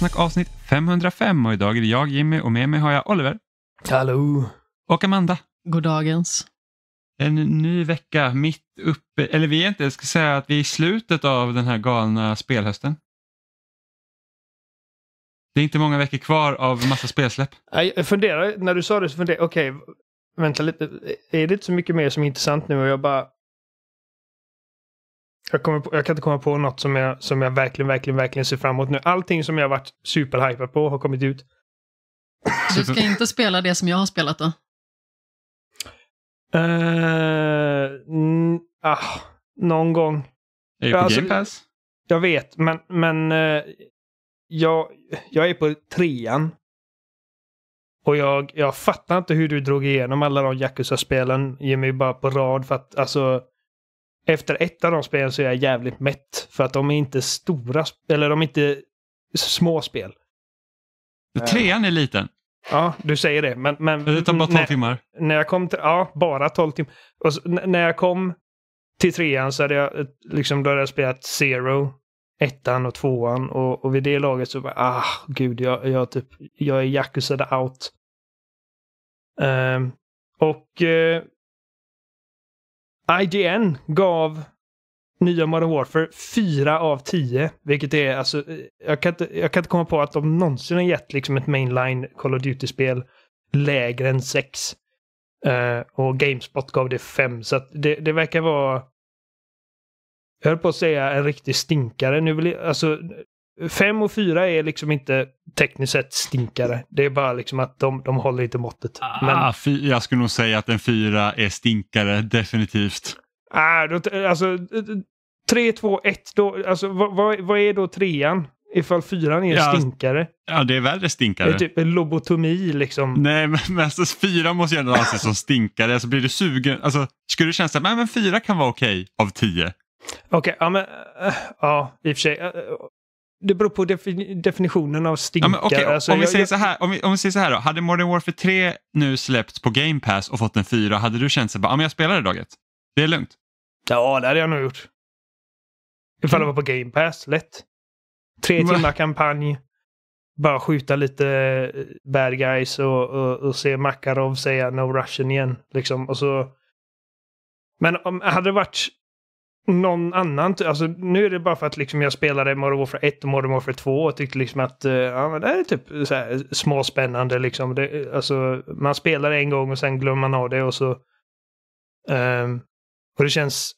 Spelsnack avsnitt 505 och idag är det jag Jimmy och med mig har jag Oliver. Hallå. Och Amanda. Goddagens. En ny vecka mitt uppe, eller vi är inte, jag ska säga att vi är i slutet av den här galna spelhösten. Det är inte många veckor kvar av massa spelsläpp. Jag funderar, när du sa det så funderade jag, okej, okay, vänta lite, är det inte så mycket mer som är intressant nu? Och jag bara, jag, på, jag, kan inte komma på något som jag, som jag verkligen, verkligen, verkligen ser fram emot nu. Allting som jag varit superhypad på har kommit ut. Du ska inte spela det som jag har spelat då? Uh, ah, någon gång. Är du på alltså, Game Pass? Jag vet, men, men uh, jag, jag är på trean. Och jag, jag fattar inte hur du drog igenom alla de Yakuza-spelen, Jimmy, bara på rad. För att alltså, efter ett av de spelen så är jag jävligt mätt. För att de är inte stora, eller de är inte små spel. Eh, trean är liten. Ja, du säger det. Men, men det tar bara 12 när, timmar. När jag kom till, ja, bara 12 timmar. när jag kom till trean så hade jag, eh, liksom, då hade jag spelat Zero, ettan och tvåan. Och, och vid det laget så var ah, gud, jag, jag, typ, jag är Yakuza the out. Um, och eh, IGN gav nya Modern Warfare 4 av 10. Vilket är alltså, jag kan inte, jag kan inte komma på att de någonsin har gett liksom ett mainline Call of Duty-spel lägre än 6. Uh, eh, och Gamespot gav det 5. Så det, det verkar vara... Jag höll på att säga en riktig stinkare. Nu vill jag, alltså, 5 och 4 är liksom inte tekniskt sett stinkare. Det är bara liksom att de, de håller inte måttet. Ah, Men... Ah, fy, jag skulle nog säga att en 4 är stinkare, definitivt. Ah, då, alltså, 3, 2, 1, då, alltså, vad, vad, vad är då trean? Ifall fyran är ja, alltså, stinkare. Ja, det är värre stinkare. Det är typ en lobotomi liksom. Nej, men, men alltså, fyra måste ju ändå anses som stinkare. Alltså, blir du sugen? Alltså, skulle du känna att men fyra kan vara okej okay, av tio? Okej, okay, ja men uh, ja, i och för sig. Eh, eh, det beror på defin definitionen av stinkare. Ja, okay. alltså, om, vi säger Så här, om, vi, om vi säger så här då, hade Modern Warfare 3 nu släppts på Game Pass och fått en 4, hade du känt så bara, ja men jag spelar idag ett. Det är lugnt. Ja, det hade jag nog gjort. Ifall det var på Game Pass, lätt. Tre timmar kampanj. Bara skjuta lite eh, bad guys och, och, och se Makarov säga no russian igen. Liksom. Och så... Men om, hade det varit någon annan. Alltså, nu är det bara för att liksom, jag spelade Modern Warfare 1 och Modern Warfare 2 och tyckte liksom att eh, ja, men det är typ så här, småspännande. Liksom. Det, alltså, man spelar en gång och sen glömmer man av det och så... Um, och det känns...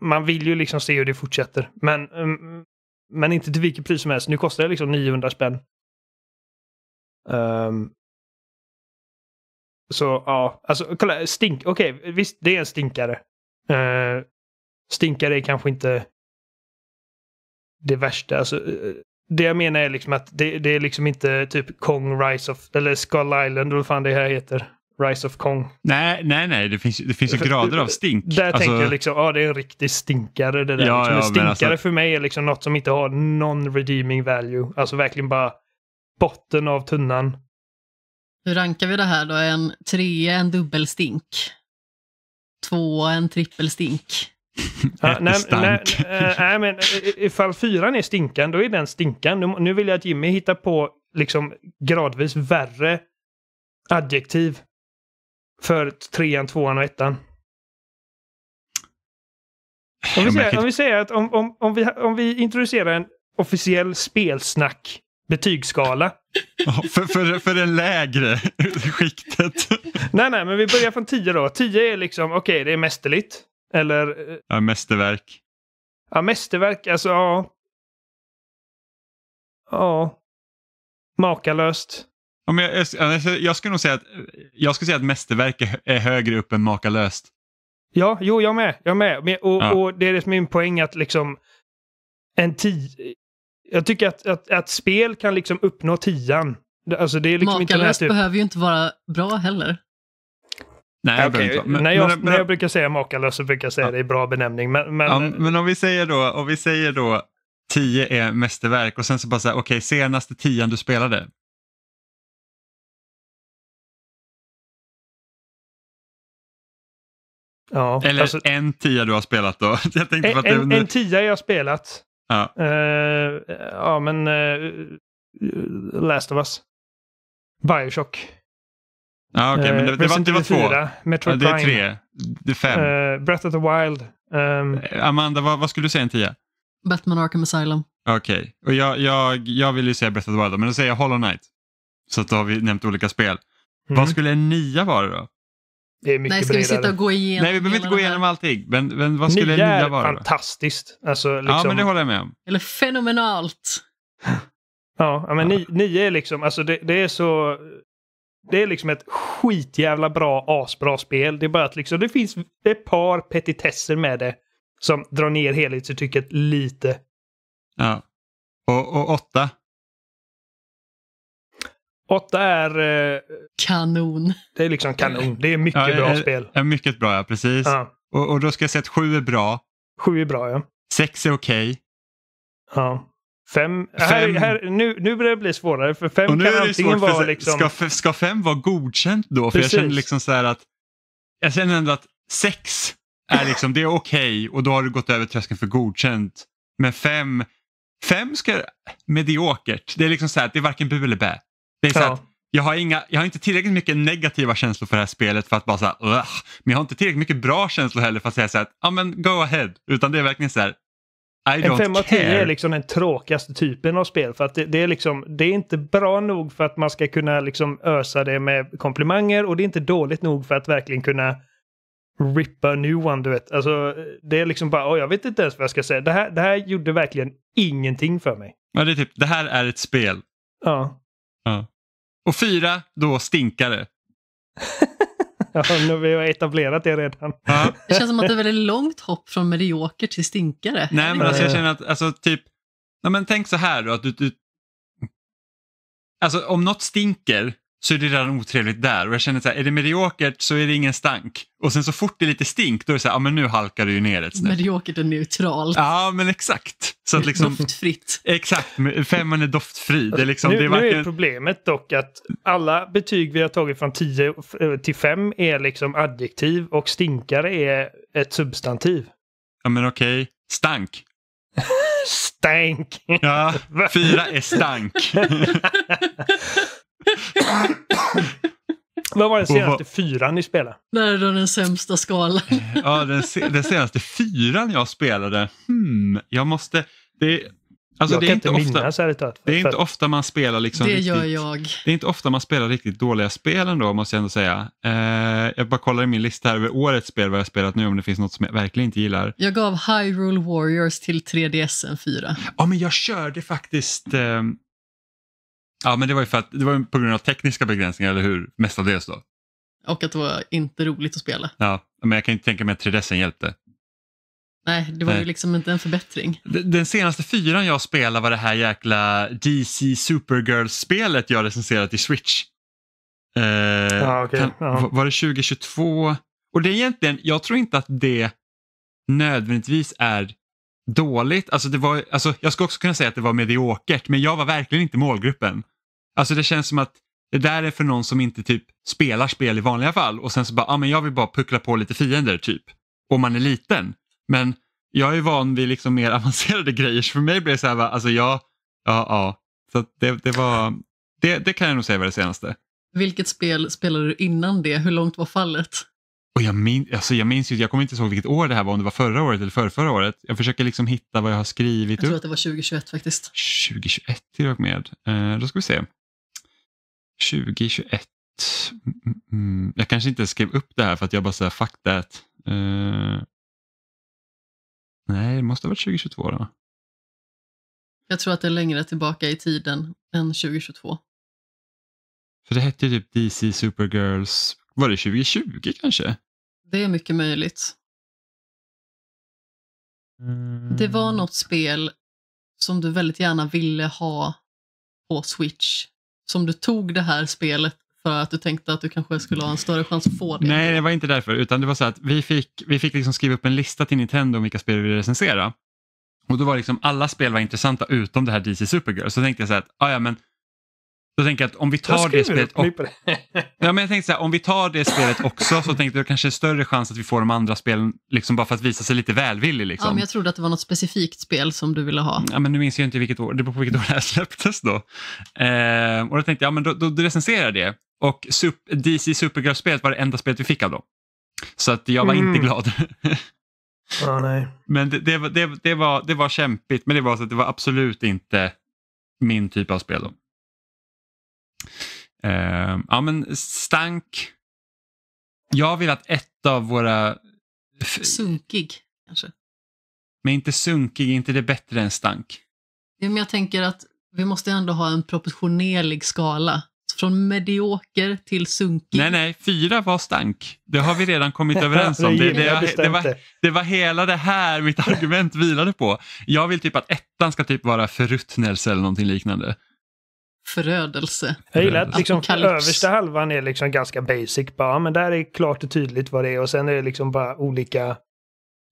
Man vill ju liksom se hur det fortsätter. Men, um, men inte till vilket pris som helst. Nu kostar det liksom 900 spänn. Um, så ja, alltså kolla, stink, okej, okay, visst det är en stinkare. Eh, stinkare är kanske inte det värsta. Alltså, eh, det jag menar är liksom att det, det, är liksom inte typ Kong Rise of, eller Skull Island, vad fan det här heter. Rise of Kong. Nej, nej, nej, det finns, det finns ju grader av stink. Där alltså... tänker jag liksom, ja ah, det är en riktig stinkare det där. Ja, liksom. ja, stinkare alltså... för mig är liksom något som inte har någon redeeming value. Alltså verkligen bara botten av tunnan. Hur rankar vi det här då? En trea, en dubbelstink? två, en trippelstink. Ja, nej, nej, eh, nej, men ifall fyran är stinkan, då är den stinkan. Nu, nu vill jag att Jimmy hittar på liksom gradvis värre adjektiv för trean, tvåan och ettan. Om vi, säger, om vi säger, att om, om, om, vi, om vi introducerar en officiell spelsnack betygsskala. för, för, för det lägre skiktet. nej, nej, men vi börjar från 10 då. 10 är liksom, okej, okay, det är mästerligt. Eller... Eh, ja, mästerverk. Ja, mästerverk, alltså ja. Ja. Makalöst. Ja, men jag, jag, jag skulle nog säga att, jag skulle säga att mästerverk är, är högre upp än makalöst. Ja, jo, jag med. Jag med. Men, och, ja. och, det är det som är min poäng att liksom en tio, jag tycker att, att, att spel kan liksom uppnå tian. Alltså det är liksom Makalöst inte typ... behöver ju inte vara bra heller. Nej, okay. jag men, när, jag, men, när jag brukar säga makalös så brukar jag säga ja. det i bra benämning. Men, men... Ja, men, om vi säger då, om vi säger då 10 är mästerverk och sen så bara så okej, okay, senaste tian du spelade. Ja, Eller alltså, en tia du har spelat då? en, en, en tia jag har spelat Ja, uh, ja men uh, Last of Us. Bioshock. Ja, okej, okay, men det, uh, det, var, det var två. Metroid det är tre. Det är fem. Uh, Breath of the Wild. Um, Amanda, vad, vad, skulle du säga en tia? Batman Arkham Asylum. Okej, okay. och jag, jag, jag vill ju säga Breath of the Wild, men då säger jag Hollow Knight. Så att då har vi nämnt olika spel. Mm. Vad skulle en nia vara då? Det är mycket Nej, ska bredare. vi sitta och gå igenom? Nej, vi behöver inte gå igenom allting. Men, men vad skulle nya, nya vara? fantastiskt. Alltså, liksom... Ja, men det håller jag med om. Eller fenomenalt. ja, men ja. nio är liksom, alltså det, det är så det är liksom ett skitjävla bra, asbra spel. Det är bara att liksom, det finns ett par petitesser med det som drar ner helhetsintrycket lite. Ja. Och, och åtta, Åtta är... Eh, kanon. Det är liksom kanon. Det är mycket ja, bra är, eh, spel. Är eh, mycket bra, ja. Precis. Ja. Och, och, då ska jag säga att sju är bra. Sju är bra, ja. Sex är okej. Okay. Ja. Fem. Här, här, nu, nu börjar det bli svårare för fem kan antingen svårt, vara liksom... Ska, ska fem vara godkänt då? Precis. För jag känner liksom så här att... Jag känner ändå att sex är liksom, det är okej okay, och då har du gått över tröskeln för godkänt. Men fem, fem ska... Mediokert. Det är liksom så här att det är varken bu eller bä. Det är så ja. att jag har, inga, jag har inte tillräckligt mycket negativa känslor för det här spelet för att bara säga men jag har inte tillräckligt mycket bra känslor heller för att säga så här, ja men go ahead, utan det är verkligen så här, I en 5 av 10 är liksom den tråkigaste typen av spel för att det, det, är liksom, det är inte bra nog för att man ska kunna liksom ösa det med komplimanger och det är inte dåligt nog för att verkligen kunna rippa new one, du vet. Alltså, det är liksom bara, oh, jag vet inte ens vad jag ska säga. Det här, det här gjorde verkligen ingenting för mig. Ja, det är typ, det här är ett spel. Ja. ja. Och fyra, då stinkare. ja, nu har etablerat det redan. Ja. Det känns som att det är väldigt långt hopp från medioker till stinkare. Nej, men alltså, jag känner att, alltså typ, nej, men tänk så här då, att du, du Alltså om något stinker så är det redan otrevligt där och jag känner så här, är det mediokert så är det ingen stank. Och sen så fort det är lite stink då är det så här, ja men nu halkar du ju ner ett snäpp. Mediokert och neutralt. Ja men exakt. Så att liksom, Doftfritt. Exakt, femman är doftfri. Det är liksom, nu, det är varken... nu är problemet dock att alla betyg vi har tagit från 10 till 5 är liksom adjektiv och stinkare är ett substantiv. Ja men okej, stank. stank! Ja, fyra är stank. Vad var den senaste fyran ni spelade? Det är då den sämsta skalan. ja, den, se, den, senaste fyran jag spelade? Hmm, jag måste... Det, alltså, jag det är inte, ofta, minnas ärligt Det är inte ofta man spelar liksom... Det riktigt, gör jag. Det är inte ofta man spelar riktigt dåliga spel ändå, måste jag ändå säga. Eh, jag bara kollar i min lista här över årets spel, vad jag spelat nu, om det finns något som jag verkligen inte gillar. Jag gav Hyrule Warriors till 3DS en 4. Ja, men jag körde faktiskt... Eh, Ja, men det var ju för att, det var på grund av tekniska begränsningar, eller hur? Mestadels då. Och att det var inte roligt att spela. Ja, men jag kan inte tänka mig att 3DSen hjälpte. Nej, det var Nej. ju liksom inte en förbättring. Den senaste fyran jag spelade var det här jäkla DC Supergirl-spelet jag recenserat i Switch. Eh, ja, ah, okay. kan, ja. Var det 2022? Och det är egentligen, jag tror inte att det nödvändigtvis är dåligt. Alltså det var, alltså jag skulle också kunna säga att det var mediokert, men jag var verkligen inte målgruppen. Alltså det känns som att det där är för någon som inte typ spelar spel i vanliga fall och sen så bara, ja ah, men jag vill bara puckla på lite fiender typ. Om man är liten. Men jag är van vid liksom mer avancerade grejer så för mig blir det så här, alltså ja, ja, ja. Så det, det var, det, det kan jag nog säga var det senaste. Vilket spel spelade du innan det? Hur långt var fallet? Och jag, min, alltså jag minns ju, jag kommer inte ihåg vilket år det här var, om det var förra året eller förrförra året. Jag försöker liksom hitta vad jag har skrivit. Jag tror upp. att det var 2021 faktiskt. 2021 till och med. Eh, då ska vi se. 2021. Mm, jag kanske inte skrev upp det här för att jag bara säger fuck that. Uh, nej, det måste ha varit 2022 då. Jag tror att det är längre tillbaka i tiden än 2022. För det hette ju typ DC Supergirls, var det 2020 kanske? Det är mycket möjligt. Mm. Det var mm. något spel som du väldigt gärna ville ha på Switch som du tog det här spelet för att du tänkte att du kanske skulle ha en större chans att få det? Nej, det var inte därför, utan det var så att vi fick, vi fick liksom skriva upp en lista till Nintendo om vilka spel vi ville recensera. Och då var liksom alla spel var intressanta utom det här DC Supergirl. Så tänkte jag så här att, ah, ja men då tänker jag att om vi tar det spelet... Och, ja, men jag tänkte så här, om vi tar det spelet också så tänkte jag kanske är större chans att vi får de andra spelen liksom bara för att visa sig lite välvillig. Liksom. Ja, men jag trodde att det var något specifikt spel som du ville ha. Ja, men nu minns jag inte vilket år, det beror på vilket år det här släpptes då. Eh, och då tänkte jag, ja men då, då, då recenserar jag det. Och super, DC Supergirl-spelet var det enda spelet vi fick av dem. Så att jag var mm. inte glad. oh, men det, det, var, det, det, var, det var kämpigt, men det var, så att det var absolut inte min typ av spel. Då. Eh, ja, men stank. Jag vill att ett av våra... Sunkig, kanske. Men inte sunkig, inte det bättre än stank? Ja, men jag tänker att vi måste ändå ha en proportionerlig skala. Från medioker till sunkig. Nej, nej, fyra var stank. Det har vi redan kommit överens om. Det, det, det, var, det var hela det här mitt argument vilade på. Jag vill typ att ettan ska typ vara förruttnelse eller någonting liknande förödelse. Jag gillar att liksom översta halvan är liksom ganska basic. Bara, men där är klart och tydligt vad det är och sen är det liksom bara olika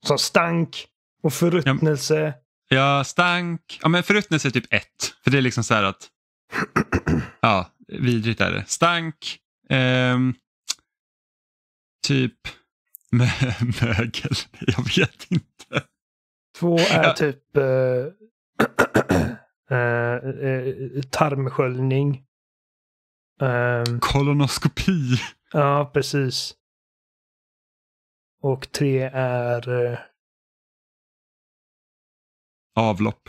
som stank och förruttnelse. Ja, ja stank. Ja, men förruttnelse är typ ett. För det är liksom så här att... Ja, vidrigt är det. Stank. Ehm, typ mögel. Jag vet inte. Två är ja. typ... Eh, Eh, eh, tarmsköljning. Ehm. Kolonoskopi. Ja, precis. Och tre är... Eh, Avlopp.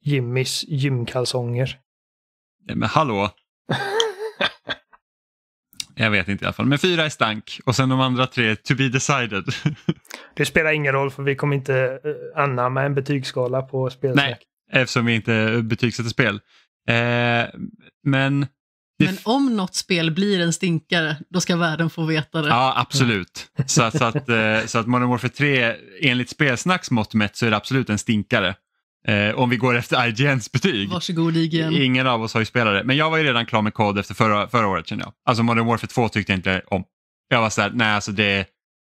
Jimmys gymkalsonger. men hallå! Jag vet inte i alla fall. Men fyra är stank och sen de andra tre to be decided. det spelar ingen roll för vi kommer inte anamma en betygsskala på spelsnack. Nej, eftersom vi inte betygsätter spel. Eh, men... Men om något spel blir en stinkare, då ska världen få veta det. Ja, absolut. Så att, så att, eh, så att Modern Warfare 3, enligt spelsnacks mätt, så är det absolut en stinkare. Eh, om vi går efter IGNs betyg. Varsågod IGN. Ingen av oss har ju spelat det. Men jag var ju redan klar med kod efter förra, förra året känner jag. Alltså Modern Warfare 2 tyckte jag inte om. Jag var såhär, nej alltså det,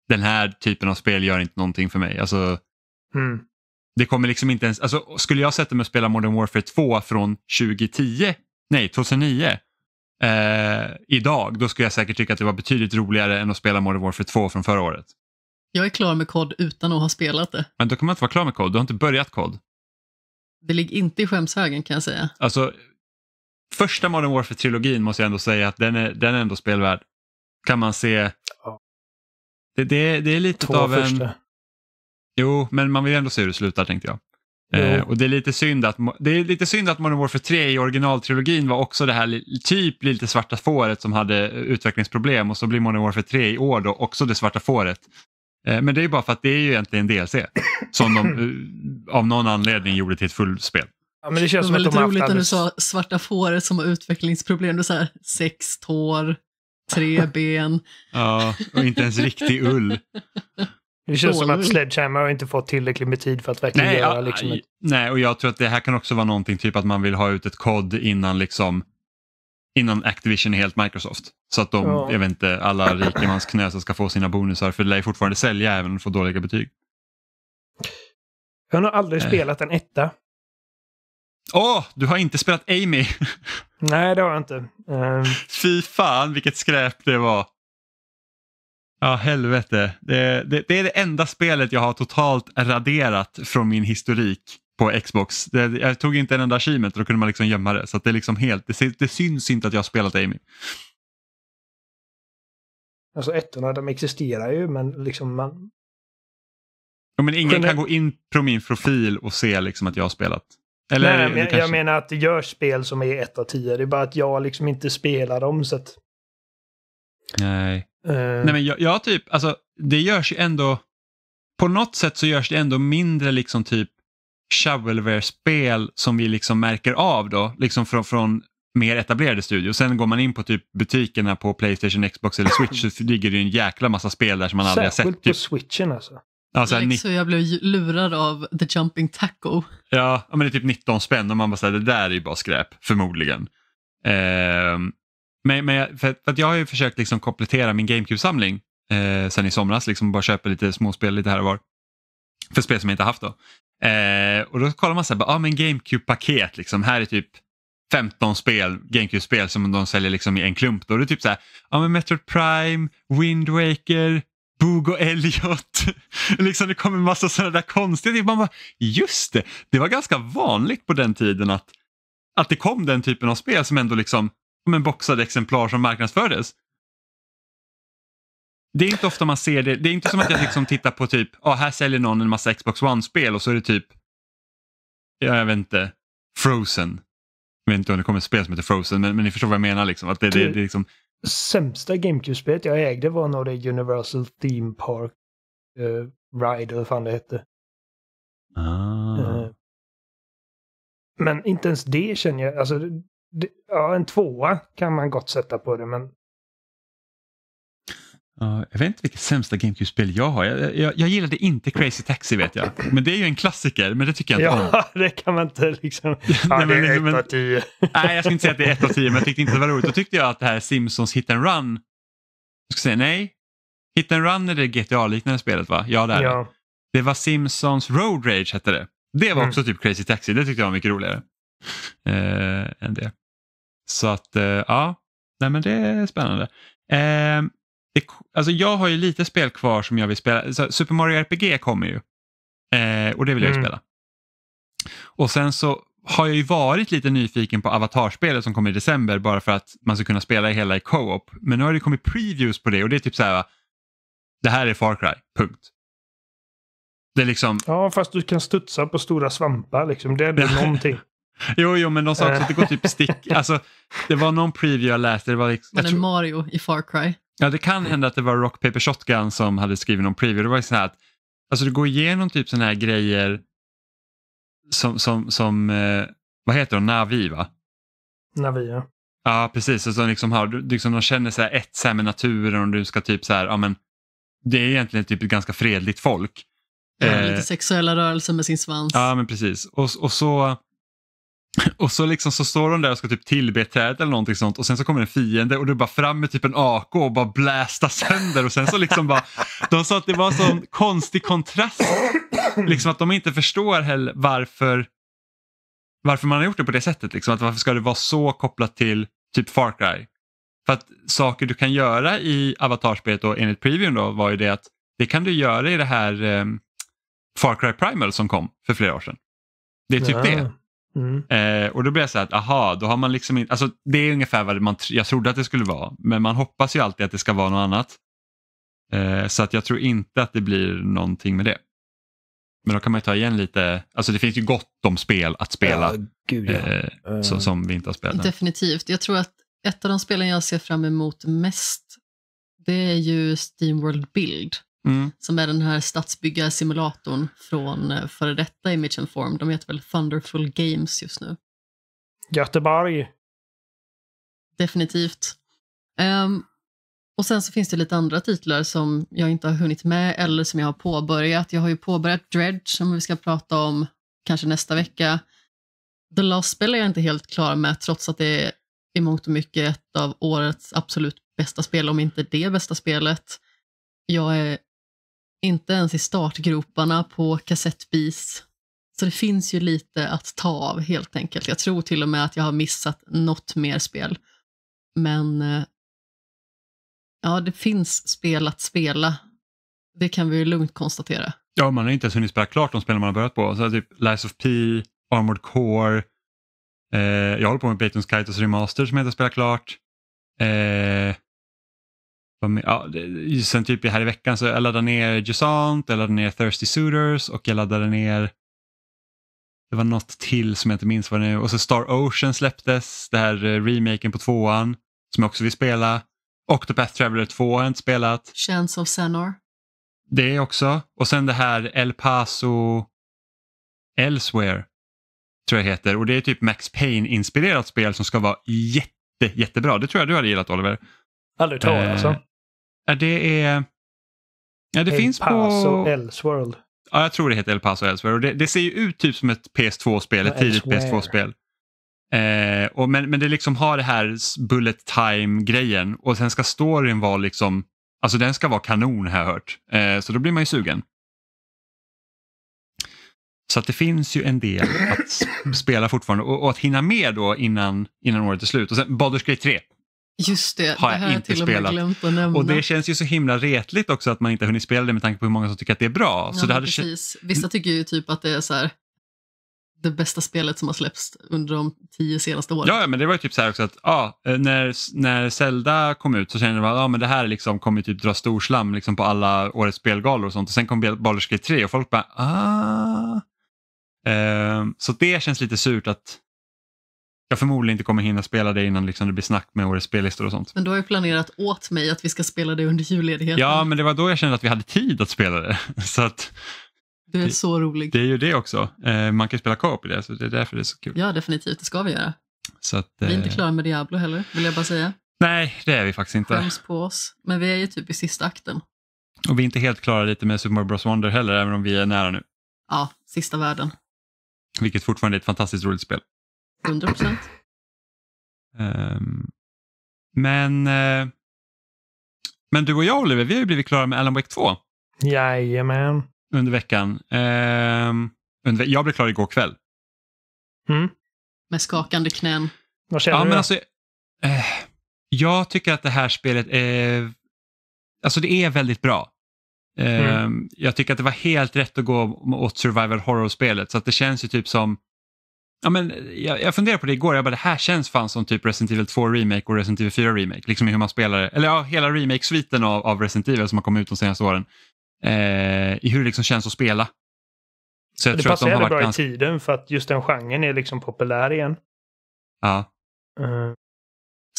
den här typen av spel gör inte någonting för mig. Alltså, mm det kommer liksom inte ens, alltså, skulle jag sätta mig och spela Modern Warfare 2 från 2010, nej 2009, eh, idag, då skulle jag säkert tycka att det var betydligt roligare än att spela Modern Warfare 2 från förra året. Jag är klar med kod utan att ha spelat det. Men då kan man inte vara klar med kod, du har inte börjat kod. Det ligger inte i skämshögen kan jag säga. Alltså, första Modern Warfare-trilogin måste jag ändå säga att den är, den är ändå spelvärd. Kan man se. Det, det, det är lite Två av första. en... Jo, men man vill ändå se hur det slutar tänkte jag. Eh, och det är, lite synd att, det är lite synd att Modern Warfare 3 i originaltrilogin var också det här typ lite svarta fåret som hade eh, utvecklingsproblem och så blir Modern Warfare 3 i år då också det svarta fåret. Eh, men det är bara för att det är ju egentligen DLC som de eh, av någon anledning gjorde till ett fullspel. Ja, men det känns det var som väldigt roligt när du sa svarta fåret som har utvecklingsproblem. Du sa sex tår, tre ben. ja, och inte ens riktig ull. Det känns som att Sledgehammer har inte fått tillräckligt med tid för att verkligen nej, göra... Liksom, ett... Nej, och jag tror att det här kan också vara någonting typ att man vill ha ut ett kod innan liksom innan Activision är helt Microsoft. Så att de, ja. jag vet inte, alla rikemansknösar ska få sina bonusar för det lär ju fortfarande sälja även om de får dåliga betyg. Jag har nog aldrig eh. spelat en etta. Åh, oh, du har inte spelat Amy! Nej, det har jag inte. Um... Fy fan vilket skräp det var. Ja, helvete. Det, det, det, är det enda spelet jag har totalt raderat från min historik på Xbox. Det, jag tog inte en enda achievement och då kunde man liksom gömma det. Så det, är liksom helt, det, det syns inte att jag har spelat Amy. Alltså ettorna, de existerar ju men liksom man... Ja, men ingen kunde... kan gå in på min profil och se liksom att jag har spelat. Eller Nej, men jag, kanske... jag menar att det görs spel som är ett av tio. Det är bara att jag liksom inte spelar dem så att... Nej. Eh, Nej, men jag, jag, typ, alltså det görs ju ändå, på något sätt så görs det ändå mindre liksom typ shovelware-spel som vi liksom märker av då, liksom från, från mer etablerade studior. Sen går man in på typ butikerna på Playstation, Xbox eller Switch så ligger det en jäkla massa spel där som man aldrig har sett. Särskilt på typ. switchen alltså. Alltså, Lex och jag blev lurad av The Jumping Taco. Ja, men det är typ 19 spänn och man bara säger det där är ju bara skräp, förmodligen. Eh, men, men för, för jag har ju försökt liksom komplettera min GameCube-samling eh, sen i somras, liksom bara köpa lite småspel lite här och var. För spel som jag inte haft då. Eh, och då kollar man så här, bara, ah, men GameCube-paket, liksom. här är typ 15 spel, GameCube-spel som de säljer liksom i en klump. Då är det typ så här, ja ah, men Metroid Prime, Wind Waker, Boog och Elliot. liksom det kommer en massa sådana där konstiga typ. Man bara, just det, det var ganska vanligt på den tiden att, att det kom den typen av spel som ändå liksom som en boxad exemplar som marknadsfördes. Det är inte ofta man ser det. Det är inte som att jag liksom tittar på typ, ja ah, här säljer någon en massa Xbox One-spel och så är det typ, ja jag vet inte, Frozen. Jag vet inte om det kommer ett spel som heter Frozen, men, men ni förstår vad jag menar. Liksom, att det, det, det, liksom... Sämsta GameCube-spelet jag ägde var nog det Universal Theme Park uh, Ride, eller vad fan det hette. Ah. Uh, men inte ens det känner jag, alltså ja, en tvåa kan man gott sätta på det, men... Uh, jag vet inte vilket sämsta GameCube-spel jag har. Jag, jag, jag, gillade inte Crazy Taxi vet jag. Men det är ju en klassiker, men det tycker jag inte om. Ja, det kan man inte liksom... Ja, nej, det är 1 av tio. Nej, jag ska inte säga att det är ett av tio men jag tyckte inte det var roligt. Då tyckte jag att det här Simpsons Hit and Run... Jag ska säga nej. Hit and Run är det GTA-liknande spelet va? Ja, det är ja. det. var Simpsons Road Rage hette det. Det var mm. också mm. typ Crazy Taxi, det tyckte jag var mycket roligare eh, än det. Så att eh, ja, nej men det är spännande. Ehm, det, alltså jag har ju lite spel kvar som jag vill spela. Så Super Mario RPG kommer ju eh, och det vill jag ju mm. spela. Och sen så har jag ju varit lite nyfiken på Avatarspelet som kommer i december bara för att man ska kunna spela hela i co-op. Men nu har det kommit previews på det och det är typ så här, det här är Far Cry, punkt. Det är liksom... Ja, fast du kan studsa på stora svampar liksom. Det är det någonting. Jo, jo, men de sa också att det går typ eh. stick. Alltså, det var någon preview jag läste. Det var liksom, men en Mario i Far Cry. Ja, det kan hända att det var Rock Paper Shotgun som hade skrivit någon preview. Det var så här att alltså, du går igenom typ sådana här grejer som, som, som eh, vad heter de, Navi va? Navi ja. Ja, precis. Alltså, liksom har, liksom, de känner sig ett så här med naturen och du ska typ så här, ja men det är egentligen typ ett ganska fredligt folk. Ja, eh, lite sexuella rörelser med sin svans. Ja, men precis. Och, och så och så liksom så står de där och ska typ tillbe trädet eller någonting sånt och sen så kommer en fiende och du bara fram med typ en AK och bara blästa sönder och sen så liksom bara, de sa att det var en sån konstig kontrast, liksom att de inte förstår heller varför, varför man har gjort det på det sättet, liksom att varför ska det vara så kopplat till typ Far Cry? För att saker du kan göra i avatarspelet och enligt previewn då var ju det att det kan du göra i det här um, Far Cry Primal som kom för flera år sedan. Det är typ ja. det. Mm. Eh, och då blir jag så här att aha, då har man liksom inte, alltså det är ungefär vad man, jag trodde att det skulle vara, men man hoppas ju alltid att det ska vara något annat. Eh, så att jag tror inte att det blir någonting med det. Men då kan man ju ta igen lite, alltså det finns ju gott om spel att spela ja, gud, ja. Eh, så, eh. som vi inte har spelat. Definitivt, jag tror att ett av de spelen jag ser fram emot mest det är ju Steamworld Build Mm. Som är den här stadsbyggarsimulatorn från eh, före detta Image and Form. De heter väl Thunderful Games just nu. Göteborg! Definitivt. Um, och sen så finns det lite andra titlar som jag inte har hunnit med eller som jag har påbörjat. Jag har ju påbörjat Dredge som vi ska prata om kanske nästa vecka. The Last Spell är jag inte helt klar med trots att det är i mångt och mycket ett av årets absolut bästa spel, om inte det bästa spelet. Jag är inte ens i startgroparna på kassettbis. Så det finns ju lite att ta av helt enkelt. Jag tror till och med att jag har missat något mer spel. Men eh, ja, det finns spel att spela. Det kan vi lugnt konstatera. Ja, man har inte ens hunnit spela klart de spel man har börjat på. Så typ Lies of P, Armored Core, eh, jag håller på med Baton's Kaitos Remaster som jag inte har spelat klart. Eh, Ja, sen typ här i veckan så jag laddade ner Jusant, jag laddade ner Thirsty Suitors och jag laddade ner det var något till som jag inte minns vad det är. och så Star Ocean släpptes, det här eh, remaken på tvåan som jag också vill spela. Octopath Traveler 2 har jag inte spelat. Chance of Senor. Det också. Och sen det här El Paso Elsewhere tror jag heter och det är typ Max Payne-inspirerat spel som ska vara jätte, jättebra. Det tror jag du hade gillat Oliver. Aldrig hört talas om. Eh, det är... Ja, det El finns på... El Paso Elseworld. Ja, jag tror det heter El Paso Elsewhere. Och det, det ser ju ut typ som ett PS2-spel, ett tidigt PS2-spel. Eh, men, men det liksom har det här bullet time-grejen och sen ska storyn vara liksom, alltså den ska vara kanon har jag hört. Eh, så då blir man ju sugen. Så att det finns ju en del att spela fortfarande och, och, att hinna med då innan, innan året är slut. Och sen Baldur's Gate 3 Just det, har jag det här inte till spelat. Och, glömt att nämna. och det känns ju så himla retligt också att man inte har hunnit spela det med tanke på hur många som tycker att det är bra. Ja, det hade precis. Vissa tycker ju typ att det är så här, det bästa spelet som har släppts under de tio senaste åren. Ja, men det var ju typ så här också att ja, eh, när, när Zelda kom ut så kände man att ja, men det här liksom kommer typ dra storslam liksom på alla årets spelgalor och sånt. Och sen kom Baldur's Gate 3 och folk bara ah. Eh, så det känns lite surt att jag förmodligen inte kommer hinna spela det innan liksom det blir snack med årets spellistor och sånt. Men du har ju planerat åt mig att vi ska spela det under julledigheten. Ja, men det var då jag kände att vi hade tid att spela det. Så att, du är det, så rolig. Det är ju det också. Eh, man kan ju spela co-op i det, så det är därför det är så kul. Ja, definitivt. Det ska vi göra. Så att, eh... Vi är inte eh, klara med Diablo heller, vill jag bara säga. Nej, det är vi faktiskt inte. Skäms på oss. Men vi är ju typ i sista akten. Och vi är inte helt klara lite med Super Mario Bros Wonder heller, även om vi är nära nu. Ja, sista världen. Vilket fortfarande är ett fantastiskt roligt spel. 100 procent. Um, men, uh, men du och jag Oliver, vi har ju blivit klara med Alan Wake 2. Jajamän. Under veckan. Um, under, jag blev klar igår kväll. Mm. Med skakande knän. Vad känner ja, du? Men alltså, eh, jag tycker att det här spelet är, alltså det är väldigt bra. Ehm, mm. Jag tycker att det var helt rätt att gå åt survival horror-spelet så att det känns ju typ som Ja, men jag, jag funderade på det igår, jag bara det här känns fan som typ Resident Evil 2 Remake och Resident Evil 4 Remake. Liksom hur man spelar, eller ja, hela remake-sviten av, av Resident Evil som har kommit ut de senaste åren. Eh, I hur det liksom känns att spela. Så jag det tror passar jävligt bra ganska... i tiden för att just den genren är liksom populär igen. Ja. Uh,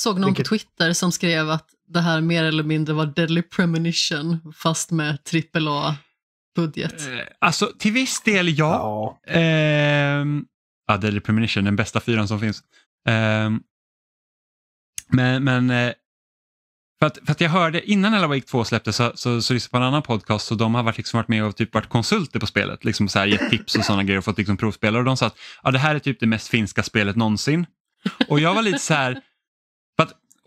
Såg någon vilket... på Twitter som skrev att det här mer eller mindre var Deadly Premonition fast med AAA budget. Eh, alltså till viss del ja. ja. Eh, A Daily Premonition, den bästa fyran som finns. Um, men, men eh, för att, för att jag hörde innan Ella Wake 2 släpptes så, så, så lyssnade jag på en annan podcast och de har varit, liksom, varit med och typ varit konsulter på spelet. Liksom så här, gett tips och sådana grejer och fått liksom, provspelare. Och de sa att ja, det här är typ det mest finska spelet någonsin. Och jag var lite så här,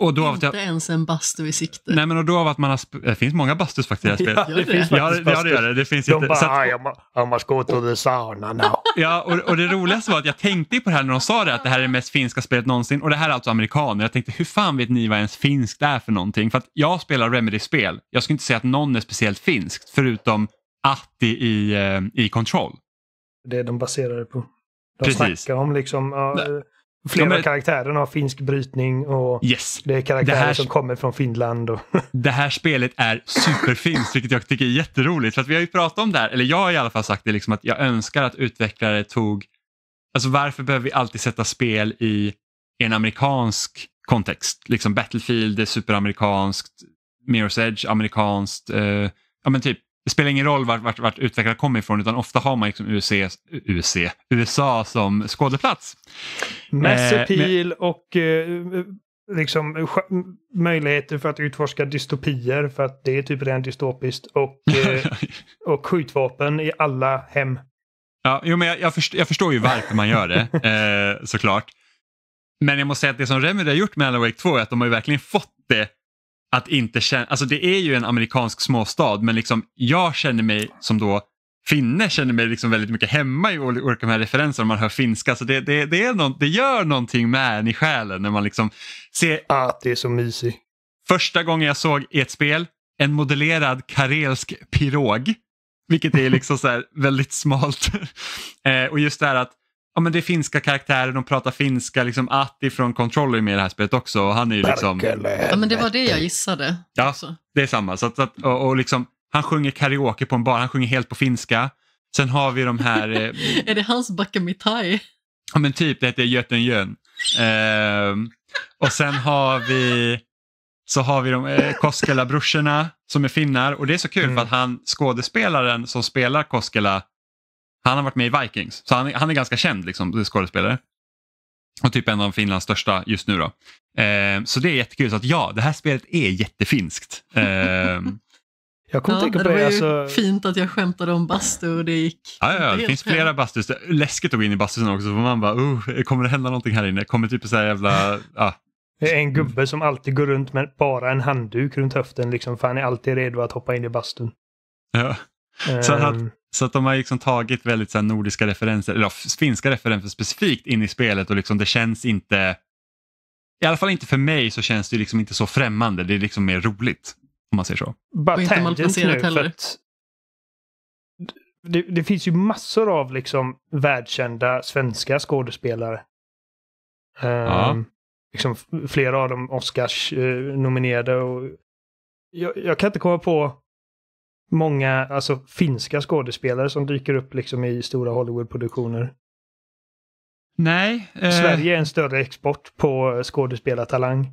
och då Inte jag, ens en bastu i sikte. Nej, men och då av att man har... Det eh, finns många bastus faktiskt i det här spelet. Ja, det finns det det. det finns De bara, jag, måste gå till sauna now. Ja, och, och det roligaste var att jag tänkte på det här när de sa det, att det här är det mest finska spelet någonsin. Och det här är alltså amerikaner. Jag tänkte, hur fan vet ni vad ens finskt är för någonting? För att jag spelar Remedy-spel. Jag skulle inte säga att någon är speciellt finskt, förutom Atti i, eh, i Control. Det är de baserade det på. De Precis. snackar om liksom... Ja, Flera av karaktärerna har finsk brytning och yes. det är karaktärer det här... som kommer från Finland. Och... det här spelet är superfinskt vilket jag tycker är jätteroligt. För att vi har ju pratat om det här, eller jag har i alla fall sagt det, liksom att jag önskar att utvecklare tog... Alltså varför behöver vi alltid sätta spel i en amerikansk kontext? Liksom Battlefield är superamerikanskt, Mirror's Edge amerikanskt, eh, ja men typ det spelar ingen roll vart, vart, vart utvecklare kommer ifrån utan ofta har man liksom UC, UC, USA som skådeplats. Mass appeal eh, och eh, liksom möjligheter för att utforska dystopier för att det är typ rent dystopiskt och, eh, och skjutvapen i alla hem. Ja, jo, men jag, jag, förstår, jag förstår ju varför man gör det eh, såklart. Men jag måste säga att det som Remedy har gjort med Alan Wake 2 är att de har ju verkligen fått det att inte känna, alltså det är ju en amerikansk småstad men liksom jag känner mig som då finne känner mig liksom väldigt mycket hemma i olika de här referenserna om man hör finska. Så det, det, det, är någon, det gör någonting med en i själen när man liksom ser... Ah, det är så mysigt. Första gången jag såg i ett spel en modellerad karelsk pirog, vilket är liksom så väldigt smalt. eh, och just det här att ja, men det är finska karaktärer, de pratar finska. Liksom Atti från Control är med i det här spelet också. Och han är liksom... Ja, men det var det jag gissade. Ja, också. det är samma. Så att, och, och liksom, han sjunger karaoke på en bar, han sjunger helt på finska. Sen har vi de här... Eh, är det hans Bakamitai? Ja men typ, det heter Götenjön. Eh, och sen har vi så har vi de eh, Koskela-brorsorna som är finnar och det är så kul mm. för att mm. han skådespelaren som spelar Koskela han har varit med i Vikings, så han, han är ganska känd liksom, skådespelare. Och typ en av Finlands största just nu. Då. Eh, så det är jättekul. Så att ja, det här spelet är jättefinskt. Eh, jag kom ja, tänka på det var det, alltså... fint att jag skämtade om bastu och det gick ja, ja, Det finns flera bastus. Läskigt att gå in i bastun också för man bara, oh, kommer det hända någonting här inne? Kommer typ så här jävla... Ah. Det är en gubbe som alltid går runt med bara en handduk runt höften liksom, för han är alltid redo att hoppa in i bastun. Ja. Så att, ehm, så att de har liksom tagit väldigt så nordiska referenser, eller finska referenser specifikt in i spelet och liksom det känns inte, i alla fall inte för mig så känns det liksom inte så främmande, det är liksom mer roligt. Om man säger så. Bara och inte malplacerat Det, det, finns ju massor av liksom världskända svenska skådespelare. Um, ja. Ehm, liksom flera av dem Oscars eh, nominerade. Och jag, jag, kan inte komma på många alltså, finska skådespelare som dyker upp liksom i stora Hollywoodproduktioner. Nej. Eh... Sverige är en större export på skådespelartalang.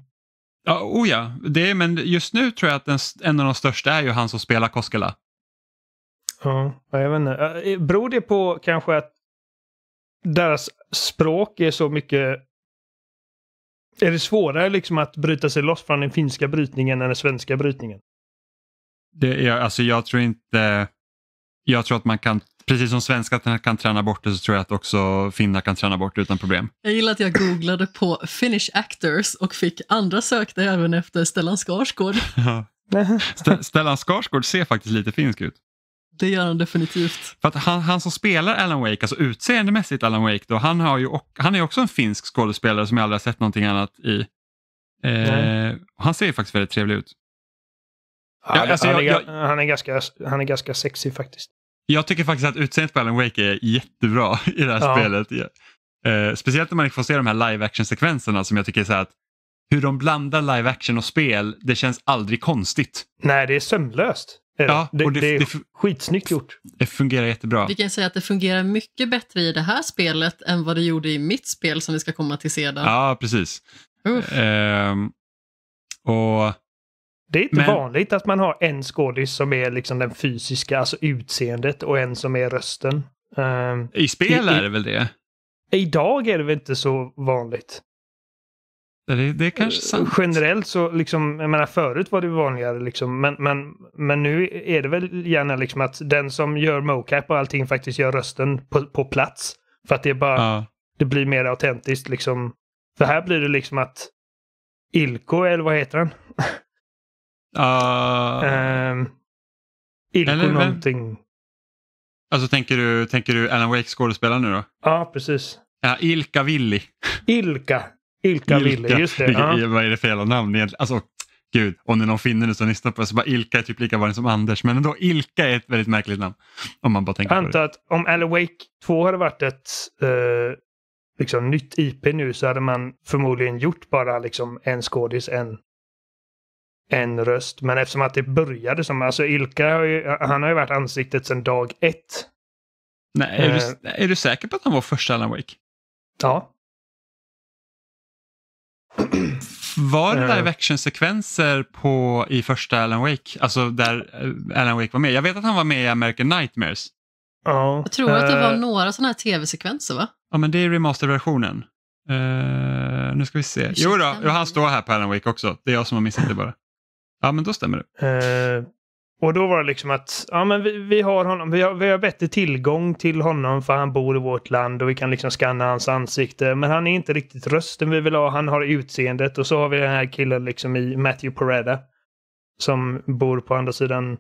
Ja, oh ja, det är, men just nu tror jag att den, en av de största är ju han som spelar Koskela. Ja, jag vet inte. Eh, eh, beror det på kanske att deras språk är så mycket... Är det svårare liksom att bryta sig loss från den finska brytningen än den svenska brytningen? det, jag, alltså jag tror inte... Jag tror att man kan, precis som svenskar kan träna bort det så tror jag att också finnar kan träna bort det utan problem. Jag gillar att jag googlade på Finnish actors och fick andra sökte även efter Stellan Skarsgård. St Stellan Skarsgård ser faktiskt lite finsk ut. Det gör han definitivt. För att han, han som spelar Alan Wake, alltså utseendemässigt Alan Wake, då, han, har ju, han är också en finsk skådespelare som jag aldrig har sett någonting annat i. Eh, han ser faktiskt väldigt trevlig ut. Han, ja, alltså, han, är, jag, jag, han, är ganska, han är ganska sexy faktiskt. Jag tycker faktiskt att utseendet på Alan Wake är jättebra i det här ja. spelet. Eh, speciellt när man får se de här live action-sekvenserna som jag tycker är så här att hur de blandar live action och spel, det känns aldrig konstigt. Nej, det är sömlöst. Är det? Ja, det, det, det, är skitsnyggt gjort. Det fungerar jättebra. Vi kan säga att det fungerar mycket bättre i det här spelet än vad det gjorde i mitt spel som vi ska komma till sedan. Ja, precis. Ehm, och det är inte men... vanligt att man har en skådis som är liksom den fysiska, alltså utseendet och en som är rösten. Um, I spel i, är det väl det? Idag är det väl inte så vanligt. Det, det är kanske eh, sant. Generellt så, liksom, jag menar förut var det vanligare liksom, men, men, men nu är det väl gärna liksom att den som gör mocap och allting faktiskt gör rösten på, på plats. För att det är bara, ja. det blir mer autentiskt liksom. För här blir det liksom att Ilko, eller vad heter han? Uh, um, eller, någonting. Alltså tänker du, tänker du Alan Wake skådespelare nu då? Ja, precis. Ja, Ilka Willi. Ilka. Ilka, Ilka. just det. Vilka, ja. Vad är det för jävla namn egentligen? Alltså, gud, om det är någon finne nu som lyssnar på det så bara Ilka är typ lika vanligt som Anders. Men ändå, Ilka är ett väldigt märkligt namn. Om man bara tänker Antar på det. att om Alan Wake 2 hade varit ett eh, liksom, nytt IP nu så hade man förmodligen gjort bara liksom, en skådis, en en röst. Men eftersom att det började som, alltså Ilka har ju, han har ju varit ansiktet sedan dag ett. Nej, är, uh, du, eh. är du säker på att han var första Alan Wake? Ja. Var det live eh. action-sekvenser i första Alan Wake? Alltså där eh, Alan Wake var med? Jag vet att han var med i American Nightmares. Ja. Jag tror att det var några sådana här tv-sekvenser va? Ja men det är remasterversionen. Uh, nu ska vi se. Jo då, han står här på Alan Wake också. Det är jag som har missat det bara. Ja, men då stämmer det. Eh, och då var det liksom att ja, men vi, vi har honom. Vi har, vi har bättre tillgång till honom för han bor i vårt land och vi kan liksom scanna hans ansikte. Men han är inte riktigt rösten vi vill ha. Han har utseendet och så har vi den här killen liksom i Matthew Parada. Som bor på andra sidan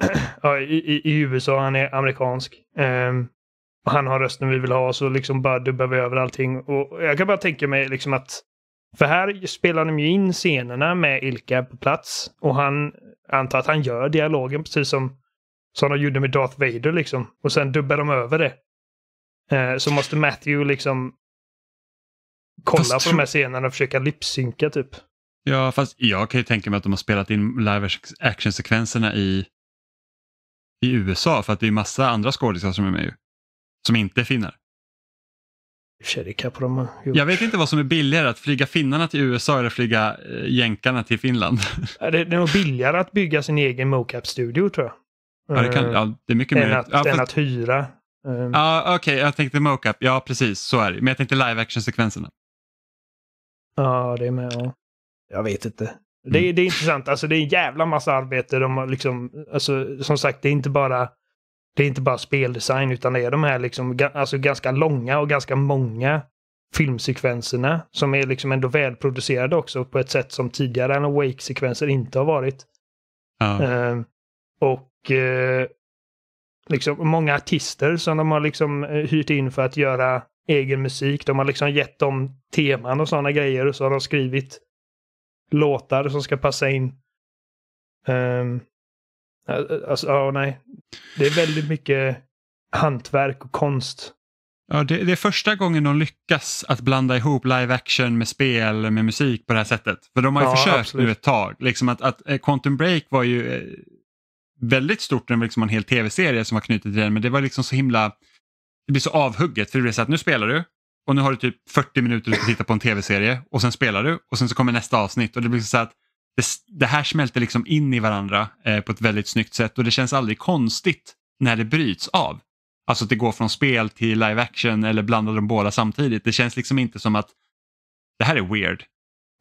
ja, i, i, i, USA. Han är amerikansk. Eh, och han har rösten vi vill ha så liksom bara dubbar vi över allting. Och jag kan bara tänka mig liksom att för här spelar de ju in scenerna med Ilka på plats och han antar att han gör dialogen precis som, som de gjorde med Darth Vader liksom. Och sen dubbar de över det. Eh, så måste Matthew liksom kolla fast på de här scenerna och försöka lipsynka typ. Ja, fast jag kan ju tänka mig att de har spelat in live action-sekvenserna i, i USA för att det är massa andra skådisar som är med ju. Som inte är finnar på dem Jag vet inte vad som är billigare, att flyga finnarna till USA eller flyga eh, jänkarna till Finland. Det, är nog billigare att bygga sin egen mocap-studio tror jag. Ja, det, kan, eh, ja, det är mycket än, mer. Att, ja, än fast... att hyra. Eh. Ja, Okej, okay, jag tänkte mocap. Ja, precis, så är det. Men jag tänkte live action-sekvenserna. Ja, det är med. Ja. Jag vet inte. Det, mm. det är intressant. Alltså, det är en jävla massa arbete. De har liksom, alltså, som sagt, det är inte bara det är inte bara speldesign utan det är de här liksom, alltså ganska långa och ganska många filmsekvenserna som är liksom ändå välproducerade också på ett sätt som tidigare än Awake-sekvenser inte har varit. Ja. Eh, och eh, liksom många artister som de har liksom eh, hyrt in för att göra egen musik. De har liksom gett dem teman och sådana grejer och så har de skrivit låtar som ska passa in. Um, alltså, ja, nej. Det är väldigt mycket hantverk och konst. Ja, det, det, är första gången de lyckas att blanda ihop live action med spel med musik på det här sättet. För de har ju ja, försökt absolut. nu ett tag. Liksom att, att eh, Quantum Break var ju eh, väldigt stort, Det var liksom en hel tv-serie som var knutet till den, men det var liksom så himla, det blir så avhugget för det blir så att nu spelar du och nu har du typ 40 minuter att titta på en tv-serie och sen spelar du och sen så kommer nästa avsnitt och det blir så att det, det här smälter liksom in i varandra eh, på ett väldigt snyggt sätt och det känns aldrig konstigt när det bryts av. Alltså att det går från spel till live action eller blandar de båda samtidigt. Det känns liksom inte som att det här är weird.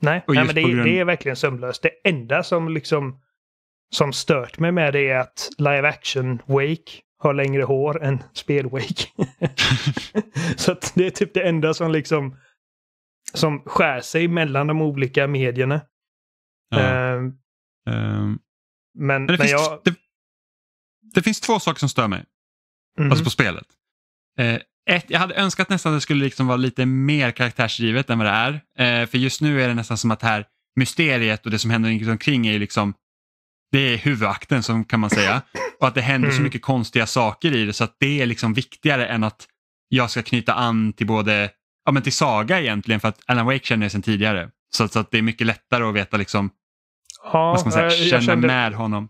Nej, nej men det, grund... det, är verkligen sömlöst. Det enda som liksom som stört mig med det är att live action Wake har längre hår än spel-Wake. Så det är typ det enda som liksom som skär sig mellan de olika medierna. Ehm, ehm, men, det, men finns, jag... det, det, finns två saker som stör mig. Mm. Alltså på spelet. Eh, ett, jag hade önskat nästan att det skulle liksom vara lite mer karaktärsdrivet än vad det är. Eh, för just nu är det nästan som att här mysteriet och det som händer omkring är liksom det är huvudakten som kan man säga. Och att det händer mm. så mycket konstiga saker i det så att det är liksom viktigare än att jag ska knyta an till både, ja men till saga egentligen för att Alan Wake känner jag sedan tidigare. Så, så att det är mycket lättare att veta liksom ja, vad ska man säga, känna eh, jag kände, med honom.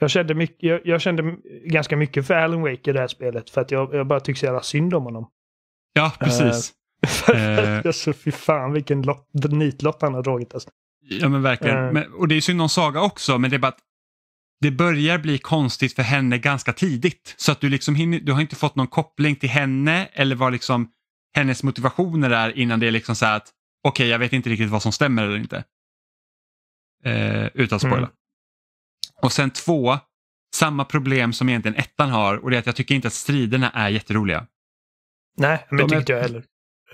Jag kände, mycket, jag, jag, kände ganska mycket för Alan Wake i det här spelet för att jag, jag bara tyckte så jävla synd om honom. Ja, eh, precis. Uh, alltså, fy fan vilken lot, nitlott han har dragit. Alltså. Ja, men verkligen. Uh. Men, och det är synd om Saga också, men det är bara att det börjar bli konstigt för henne ganska tidigt. Så att du, liksom hinner, du har inte fått någon koppling till henne eller vad liksom hennes motivationer är innan det är liksom så här att okej, okay, jag vet inte riktigt vad som stämmer eller inte. Eh, utan mm. spoiler. Mm. Och sen två, samma problem som egentligen ettan har och det är att jag tycker inte att striderna är jätteroliga. Nej, men det tycker inte jag heller.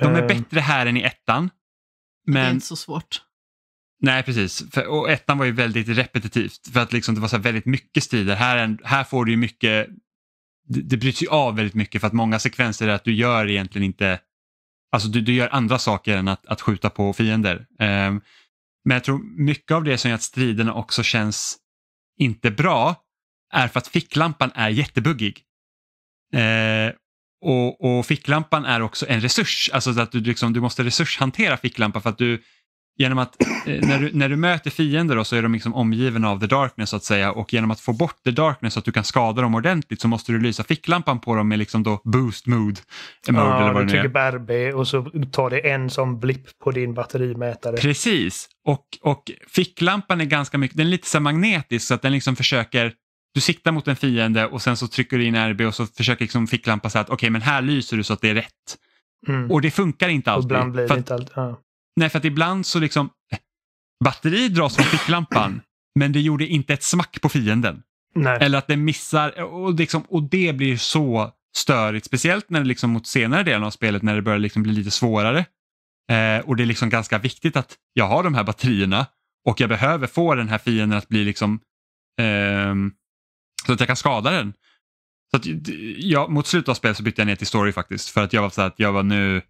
De är eh. bättre här än i ettan. Men... Det är inte så svårt. Nej, precis. För, och ettan var ju väldigt repetitivt för att liksom, det var så här väldigt mycket strider. Här, är, här får du ju mycket, det, det bryts ju av väldigt mycket för att många sekvenser är att du gör egentligen inte, alltså du, du gör andra saker än att, att skjuta på fiender. Um, men jag tror mycket av det som gör att striderna också känns inte bra är för att ficklampan är jättebuggig. Eh, och, och, ficklampan är också en resurs, alltså att du, liksom, du måste resurshantera ficklampan för att du genom att eh, när, du, när du möter fiender då, så är de liksom omgivna av the darkness så att säga och genom att få bort the darkness så att du kan skada dem ordentligt så måste du lysa ficklampan på dem med liksom då boost mood. Mode, ja, eller vad du trycker på RB och så tar det en som blipp på din batterimätare. Precis, och, och ficklampan är ganska mycket, den är lite så magnetisk så att den liksom försöker du siktar mot en fiende och sen så trycker du in RB och så försöker liksom ficklampan säga att okej okay, men här lyser du så att det är rätt. Mm. Och det funkar inte alltid. Och ibland blir det inte alltid. Ja. Nej, för att ibland så liksom eh, batteri dras från ficklampan men det gjorde inte ett smack på fienden. Nej. Eller att det missar och, liksom, och det blir så störigt, speciellt när det liksom mot senare delen av spelet när det börjar liksom bli lite svårare. Eh, och det är liksom ganska viktigt att jag har de här batterierna och jag behöver få den här fienden att bli liksom eh, så att jag kan skada den. Så att, ja, mot slutet av spelet så bytte jag ner till story faktiskt för att jag var så att jag var nu,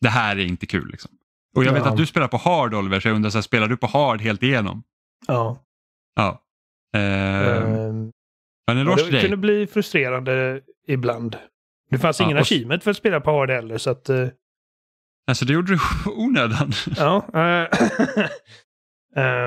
det här är inte kul. Liksom. Och jag vet att du spelar på hard Oliver, så jag undrar, så här, spelar du på hard helt igenom? Ja. Ja. Eh, um, en ehm, eloge Det kunde bli frustrerande ibland. Det fanns ja, ingen och... achievement för att spela på hard heller, så att... Eh... Alltså det gjorde du onödan. Ja. Eh,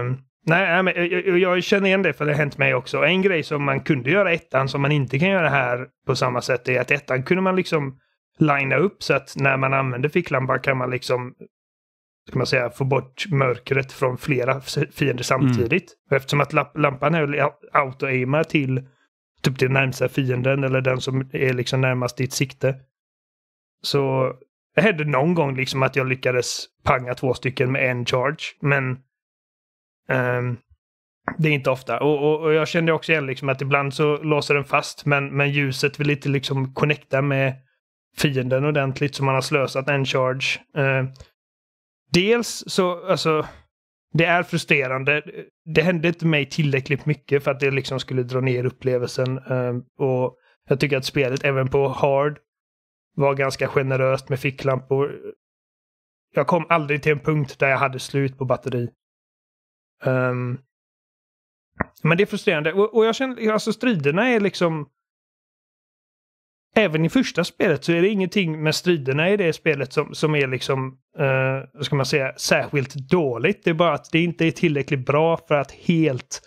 um, nej, men jag, jag, känner igen det för det har hänt mig också. En grej som man kunde göra ettan som man inte kan göra här på samma sätt är att ettan kunde man liksom linea upp så att när man använder ficklampan kan man liksom ska man säga, få bort mörkret från flera fiender samtidigt. Mm. Eftersom att lampan är auto-aimar till typ den närmsta fienden eller den som är liksom närmast ditt sikte. Så det hände någon gång liksom att jag lyckades panga två stycken med en charge, men um, det är inte ofta. Och, och, och, jag kände också igen liksom att ibland så låser den fast, men, men ljuset vill inte liksom connecta med fienden ordentligt så man har slösat en charge. Uh, dels så, alltså, det är frustrerande. Det hände inte mig tillräckligt mycket för att det liksom skulle dra ner upplevelsen. Eh, och jag tycker att spelet även på hard var ganska generöst med ficklampor. Jag kom aldrig till en punkt där jag hade slut på batteri. Ehm, men det är frustrerande. Och, jag känner, alltså striderna är liksom även i första spelet så är det ingenting med striderna i det spelet som, som är liksom, eh, ska man säga, särskilt dåligt. Det är bara att det inte är tillräckligt bra för att helt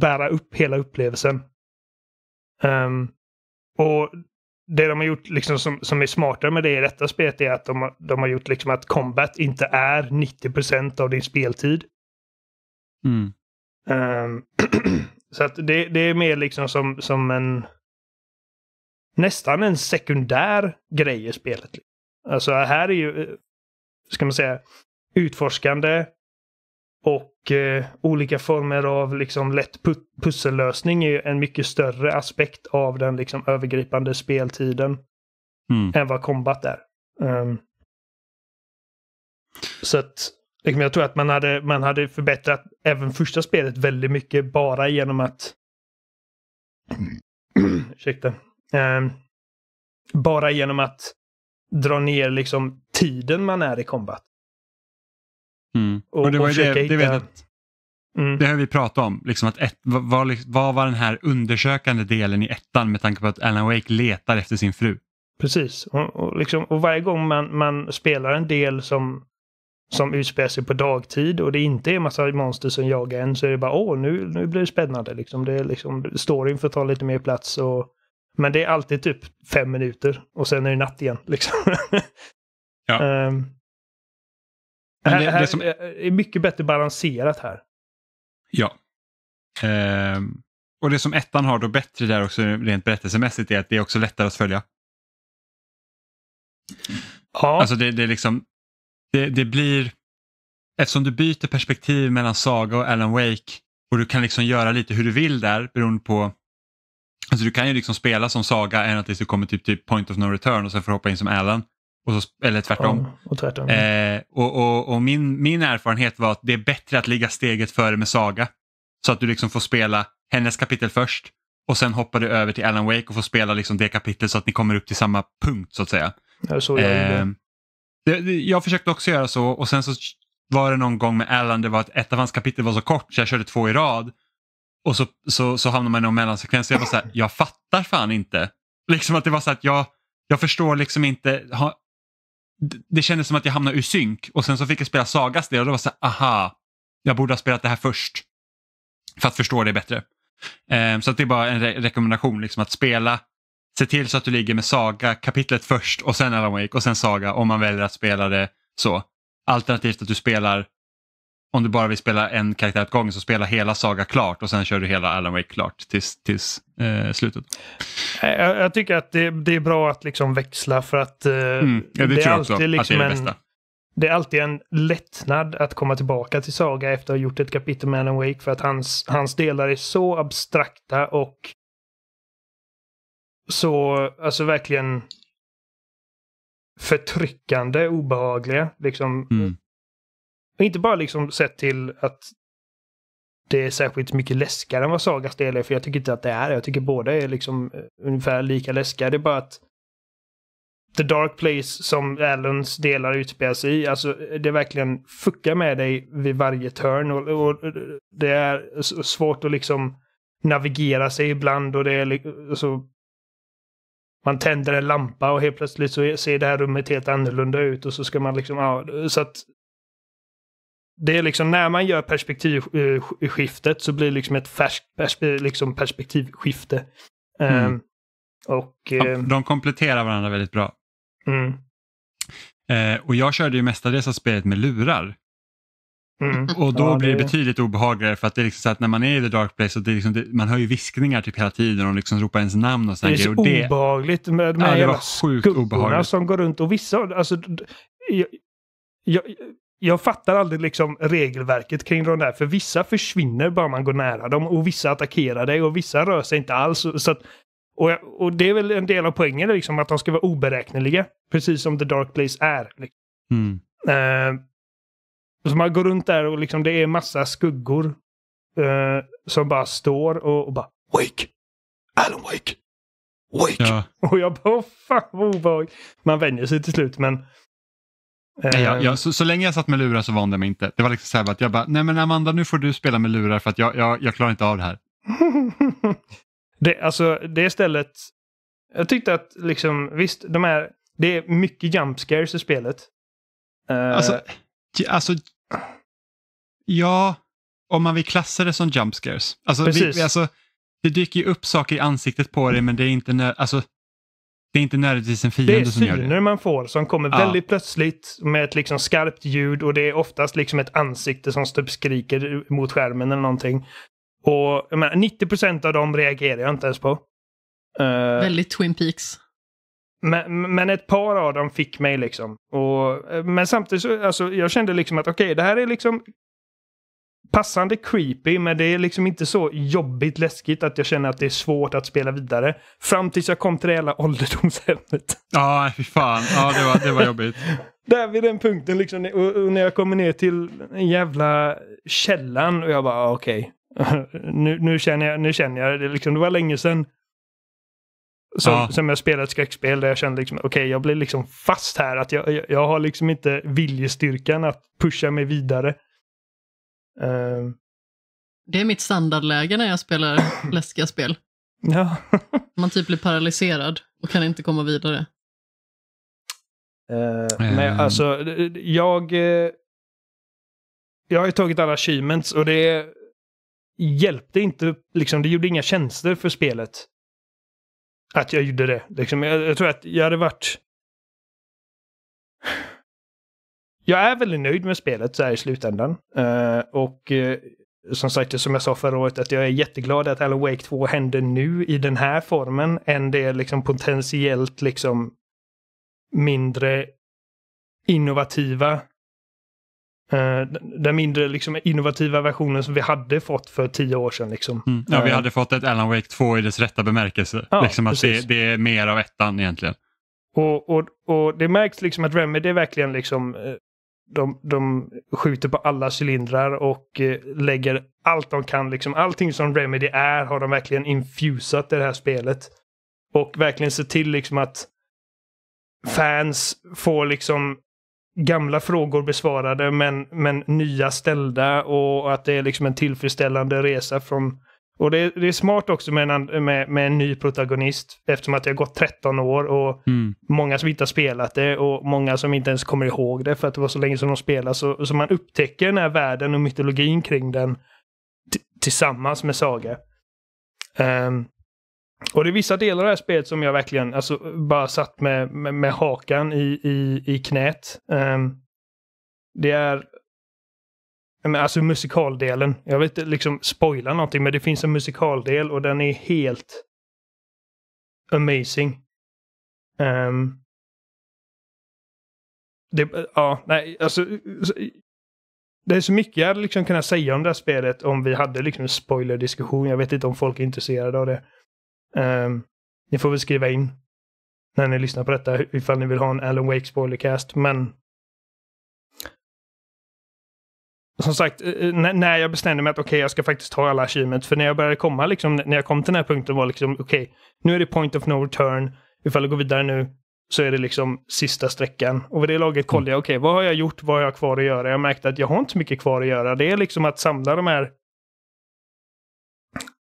bära upp hela upplevelsen. Um, och det de har gjort liksom som, som är smartare med det i detta spelet är att de, de har gjort liksom att combat inte är 90 procent av din speltid. Mm. Um, så att det, det, är mer liksom som, som en nästan en sekundär grej i spelet. Alltså här är ju, eh, ska man säga, utforskande och eh, olika former av liksom lätt pu pussellösning är ju en mycket större aspekt av den liksom övergripande speltiden mm. än vad combat är. Um, så att liksom, jag tror att man hade, man hade förbättrat även första spelet väldigt mycket bara genom att Ursäkta. Ehm, bara genom att dra ner liksom tiden man är i combat. Mm. Och, och, det var ju det, det, vet att, mm. det har vi pratat om, liksom att ett, vad, liksom- vad, var den här undersökande delen i ettan med tanke på att Alan Wake letar efter sin fru? Precis, och, och, liksom, och varje gång man, man, spelar en del som, som utspelar sig på dagtid och det inte är massa monster som jagar en så är det bara åh, nu, nu blir det spännande. Liksom. Det är liksom, storyn får ta lite mer plats och men det är alltid typ fem minuter och sen är det natt igen. Liksom. ja. um, det, här, det som... är mycket bättre balanserat här. Ja. Um, och det som ettan har då bättre där också rent berättelsemässigt är att det är också lättare att följa. Ja. Alltså det, det, liksom, det, det blir, eftersom du byter perspektiv mellan Saga och Alan Wake och du kan liksom göra lite hur du vill där beroende på Alltså du kan ju liksom spela som Saga ända tills du kommer typ till typ point of no return och sen får hoppa in som Alan. Och så, eller tvärtom. Ja, och, tvärtom. Eh, och, och, och min, min erfarenhet var att det är bättre att ligga steget före med Saga. Så att du liksom får spela hennes kapitel först och sen hoppar du över till Alan Wake och får spela liksom det kapitlet så att ni kommer upp till samma punkt så att säga. Ja, så jag, eh, det, jag försökte också göra så och sen så var det någon gång med Alan, det var att ett av hans kapitel var så kort så jag körde två i rad. Och så, så, så hamnar man i någon mellansekvens. Jag jag fattar fan inte. Liksom att det var så att jag, jag förstår liksom inte. Ha, det kändes som att jag hamnade ur synk och sen så fick jag spela Sagas del och då var så här, aha, jag borde ha spelat det här först. För att förstå det bättre. Um, så det är bara en re rekommendation liksom att spela, se till så att du ligger med Saga-kapitlet först och sen Alan Wake och sen Saga om man väljer att spela det så. Alternativt att du spelar om du bara vill spela en karaktär åt gången så spela hela Saga klart och sen kör du hela Alan Wake klart tills, tills eh, slutet. Jag, jag, tycker att det, det, är bra att liksom växla för att eh, mm, ja, det, det, är det är liksom det är alltid en lättnad att komma tillbaka till Saga efter att ha gjort ett kapitel med Alan Wake för att hans, hans delar är så abstrakta och så, alltså verkligen förtryckande obehagliga. Liksom, mm. Och inte bara liksom sett till att det är särskilt mycket läskigare än vad Sagas del är, för jag tycker inte att det är det. Jag tycker båda är liksom eh, ungefär lika läskiga. Det är bara att The Dark Place som Allens delar utspelar sig i, alltså det verkligen fuckar med dig vid varje turn och, och det är svårt att liksom navigera sig ibland och det är så alltså, man tänder en lampa och helt plötsligt så ser det här rummet helt annorlunda ut och så ska man liksom, ja, så att det är liksom när man gör perspektivskiftet eh, så blir det liksom ett färskt pers eh, liksom perspektivskifte. Eh, mm. Um, och, de, de kompletterar varandra väldigt bra. Mm. Uh, och jag körde ju mestadels av spelet med lurar. Mm. Och då ja, blir det betydligt obehagligare för att det är liksom så att när man är i the dark place, så det är liksom, det, man hör ju viskningar typ hela tiden och liksom ropar ens namn och sådär. Det är så och det, obehagligt med de här ja, jävla skuggorna som går runt och vissa, alltså jag, jag, jag fattar aldrig liksom regelverket kring de där, för vissa försvinner bara man går nära dem och vissa attackerar dig och vissa rör sig inte alls. Så att, och, och, det är väl en del av poängen, liksom, att de ska vara oberäkneliga. Precis som The Dark Place är. Liksom. Mm. Uh, så man går runt där och liksom, det är massa skuggor uh, som bara står och, och, bara Wake! Alan Wake! Wake! Ja. Och jag bara, oh, fan vad obehag. Man vänjer sig till slut, men ja, ja, eh, så, så, länge jag satt med lurar så vande jag mig inte. Det var liksom så här att jag bara, nej men Amanda nu får du spela med lurar för att jag, jag, jag klarar inte av det här. det, alltså det stället, jag tyckte att liksom, visst, de här, det är mycket jump scares i spelet. Eh, alltså, alltså, ja, om man vill klassa det som jump scares. Alltså, Precis. Vi, alltså, det dyker ju upp saker i ansiktet på dig men det är inte när, alltså det är inte nödvändigtvis en fiende som gör det. Det är syner man får som kommer ja. väldigt plötsligt med ett liksom skarpt ljud och det är oftast liksom ett ansikte som typ skriker mot skärmen eller någonting. Och jag menar, 90 av dem reagerar jag inte ens på. Uh, väldigt Twin Peaks. Men, men, ett par av dem fick mig liksom. Och, eh, men samtidigt så alltså, jag kände liksom att okej, okay, det här är liksom passande creepy, men det är liksom inte så jobbigt läskigt att jag känner att det är svårt att spela vidare. Fram tills jag kom till det hela ålderdomshemmet. Ja, fy fan. Ja, det var, det var jobbigt. Där vid den punkten, liksom, och, när jag kommer ner till jävla källan och jag bara ah, okej. Okay. nu, nu känner jag, nu känner jag det. Liksom, det var länge sedan som, ja. som jag spelat skräckspel där jag kände liksom, okej, okay, jag blir liksom fast här. Att jag, jag, jag har liksom inte viljestyrkan att pusha mig vidare. Ehm. Det är mitt standardläge när jag spelar läskiga spel. Ja. Man typ blir paralyserad och kan inte komma vidare. Uh, Men ehm. alltså, jag... Eh, jag har ju tagit alla achievements och det hjälpte inte, liksom det gjorde inga tjänster för spelet. Att jag gjorde det. Liksom, jag, jag tror att jag hade varit jag är väldigt nöjd med spelet så här i slutändan. Uh, och uh, som sagt, som jag sa förra året, att jag är jätteglad att Alan Wake 2 händer nu i den här formen än det liksom potentiellt liksom mindre innovativa Uh, den mindre liksom, innovativa versionen som vi hade fått för tio år sedan. Liksom. Mm. Ja, vi hade fått ett Alan Wake 2 i dess rätta bemärkelse. Ja, liksom att det, det, är mer av ettan egentligen. Och, och, och det märks liksom att Remedy verkligen liksom, de, de skjuter på alla cylindrar och eh, lägger allt de kan. Liksom, allting som Remedy är har de verkligen infusat i det här spelet. Och verkligen se till liksom att fans får liksom gamla frågor besvarade men, men nya ställda och att det är liksom en tillfredsställande resa från och det, det, är smart också med en, med, med en ny protagonist eftersom att det har gått 13 år och mm. många som inte har spelat det och många som inte ens kommer ihåg det för att det var så länge som de spelade. Så, så man upptäcker den här världen och mytologin kring den tillsammans med Saga. Um, och det är vissa delar av det här spelet som jag verkligen alltså, bara satt med, med, med hakan i, i, i knät. Um, det är men alltså musikaldelen. Jag vet inte liksom spoila någonting, men det finns en musikaldel och den är helt amazing. Um, det, ja, nej, alltså. Det är så mycket jag hade liksom kunnat säga om det här spelet om vi hade liksom en spoilerdiskussion. Jag vet inte om folk är intresserade av det. Um, ni får väl skriva in när ni lyssnar på detta ifall ni vill ha en Alan Wake spoilercast, men som sagt, eh, eh, när jag bestämde mig att okej, okay, jag ska faktiskt ta alla achievements. För när jag började komma, liksom, när jag kom till den här punkten var liksom okej, okay, nu är det point of no return. Ifall jag går vidare nu så är det liksom sista sträckan. Och vid det laget kollade jag, mm. okej, okay, vad har jag gjort? Vad har jag kvar att göra? Jag märkte att jag har inte så mycket kvar att göra. Det är liksom att samla de här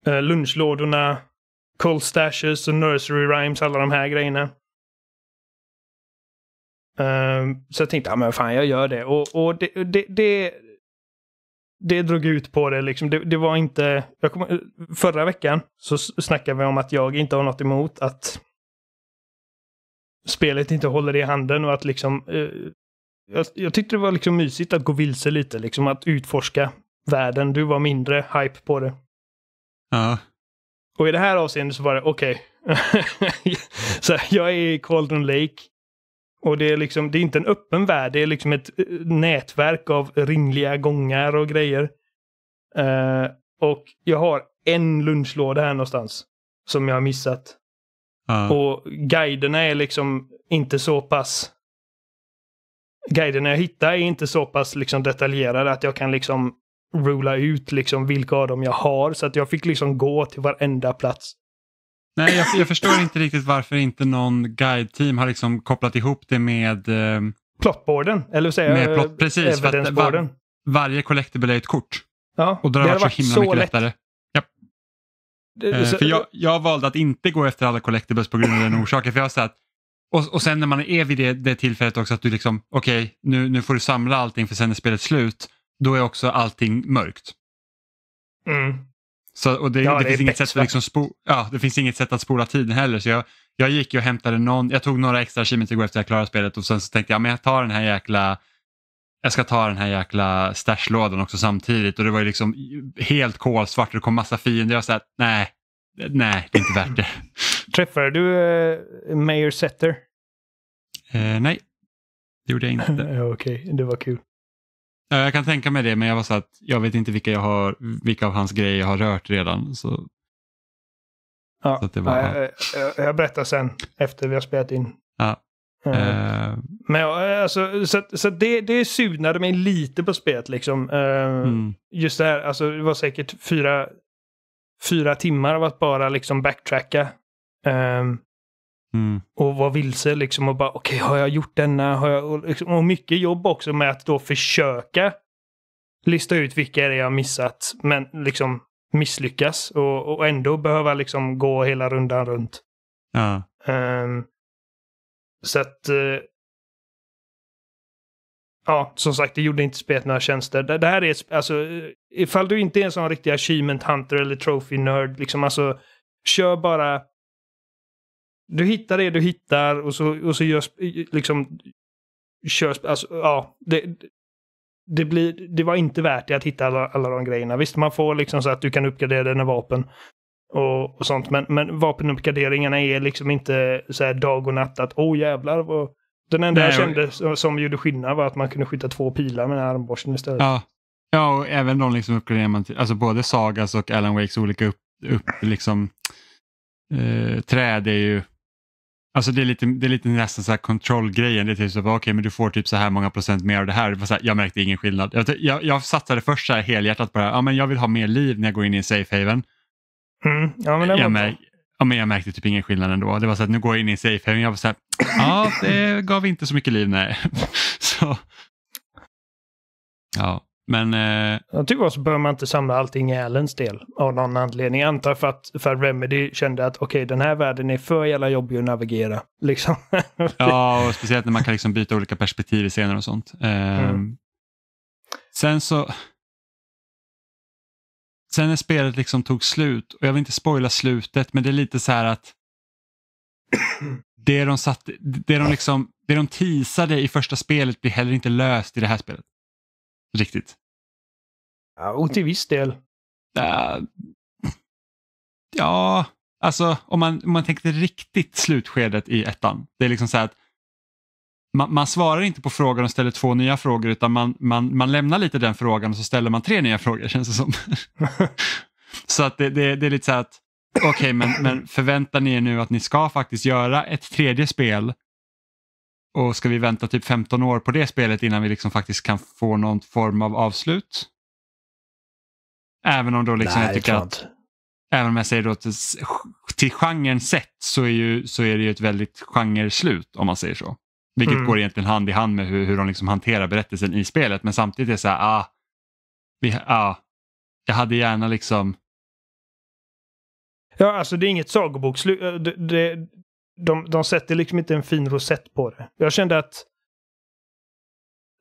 eh, lunchlådorna, cold stashes och nursery rhymes, alla de här grejerna. Ehm, så jag tänkte, ja men fan jag gör det. Och, och det, det, det, det drog ut på det liksom. Det, det var inte... Kom, förra veckan så snackade vi om att jag inte har något emot att spelet inte håller i handen och att liksom... Eh, jag, jag tyckte det var liksom mysigt att gå vilse lite, liksom att utforska världen. Du var mindre hype på det. Ja. Och i det här avseendet så var det okej. Okay. jag är i Cauldron Lake. Och det är liksom, det är inte en öppen värld, det är liksom ett eh, nätverk av ringliga gångar och grejer. Uh, och jag har en lunchlåda här någonstans som jag har missat. Uh. Och guiderna är liksom inte så pass... Guiderna jag hittar är inte så pass liksom detaljerade att jag kan liksom rula ut liksom vilka av dem jag har. Så att jag fick liksom gå till varenda plats Nej, jag, jag, förstår inte riktigt varför inte någon guide-team har liksom kopplat ihop det med... Eh, Plottboarden, eller vad säger jag? Plot, precis, för att var, varje collectible är ett kort. Ja, och då har det, det varit så himla så mycket lätt. lättare. Ja. Det, eh, för jag, jag valde att inte gå efter alla collectibles på grund av den orsaken. För jag har och, och sen när man är vid det, det tillfället också att du liksom, okej, okay, nu, nu får du samla allting för sen är spelet slut. Då är också allting mörkt. Mm. Så, och det, ja, det, det finns inget sätt att liksom ja, det finns inget sätt att spola tiden heller. Så jag, jag gick och hämtade någon, jag tog några extra achievements igår efter jag klarade spelet och sen så tänkte jag att jag tar den här jäkla jag ska ta den här jäkla stashlådan också samtidigt och det var ju liksom helt kolsvart och det kom massa fiender. Jag sa att nej, nej, det är inte värt det. Träffade du eh, Mayor Setter? Eh, nej, det gjorde jag inte. Okej, okay, det var kul jag kan tänka mig det, men jag var så att jag vet inte vilka, jag har, vilka av hans grejer jag har rört redan. Så... Ja, så att det var... jag, jag, berättar sen efter vi har spelat in. Ja. Mm. Uh... Men ja, alltså, så, så det, det surnade mig lite på spelet liksom. Uh, mm. Just det här, alltså det var säkert fyra, fyra timmar av att bara liksom backtracka. Uh, Mm. Och var vilse liksom och bara okej, okay, har jag gjort denna? Har jag, och, liksom, och mycket jobb också med att då försöka lista ut vilka är det jag har missat, men liksom misslyckas och, och ändå behöva liksom gå hela rundan runt. Ja. Um, så att... Uh, ja, som sagt, det gjorde inte spelet några tjänster. Det, det, här är, alltså, eh, ifall du inte är en sån riktig achievement hunter eller trophy nerd, liksom alltså, kör bara du hittar det du hittar och så, och så görs, liksom, körs, alltså, ja, det, det, blir, det var inte värt det att hitta alla, alla de grejerna. Visst, man får liksom så att du kan uppgradera dina vapen och, och sånt, men, men vapenuppgraderingarna är liksom inte så här dag och natt att åh oh, jävlar vad... Den enda Nej, jag kände och... som gjorde skillnad var att man kunde skjuta två pilar med armborsten istället. Ja, ja och även de liksom uppgraderingar man, alltså både Sagas och Alan Wakes olika upp, upp liksom, eh, träd är ju Alltså det är lite, det är lite nästan så här kontrollgrejen. Det är typ så okej okay, men du får typ så här många procent mer av det här. Det här jag märkte ingen skillnad. Jag, jag, jag satsade först så här helhjärtat på det här. Ja, men jag vill ha mer liv när jag går in i en safe haven. Mm. Ja, men det jag, märk, ja, men jag märkte typ ingen skillnad ändå. Det var så att nu går jag in i en safe haven. Jag var så här, ja det gav inte så mycket liv nej. så. Ja. Men... Eh... Jag tycker också behöver man inte samla allting i Allens del av någon anledning. Jag antar för att, för att Remedy kände att okej, okay, den här världen är för jävla jobbig att navigera. Liksom. ja, och speciellt när man kan liksom byta olika perspektiv i scener och sånt. Eh, mm. Sen så... Sen när spelet liksom tog slut, och jag vill inte spoila slutet, men det är lite så här att det de, satt, det de, liksom, det de teasade i första spelet blir heller inte löst i det här spelet. Riktigt. Ja, och till viss del. Uh, ja, alltså om man, om man tänker riktigt slutskedet i ettan. Det är liksom så här att man, man svarar inte på frågan och ställer två nya frågor utan man, man, man lämnar lite den frågan och så ställer man tre nya frågor känns det som. så att det, det, det, är lite så här att okej okay, men, men förväntar ni er nu att ni ska faktiskt göra ett tredje spel och ska vi vänta typ 15 år på det spelet innan vi liksom faktiskt kan få någon form av avslut? Även om då liksom Nej, jag tycker att, även om jag säger då till, till genren sett så är, ju, så är det ju ett väldigt genreslut om man säger så. Vilket mm. går egentligen hand i hand med hur, hur de liksom hanterar berättelsen i spelet men samtidigt är det så här, ah, vi, ah, jag hade gärna liksom... Ja, alltså det är inget sagobokslut. Eh, det, det, de, de sätter liksom inte en fin rosett på det. Jag kände att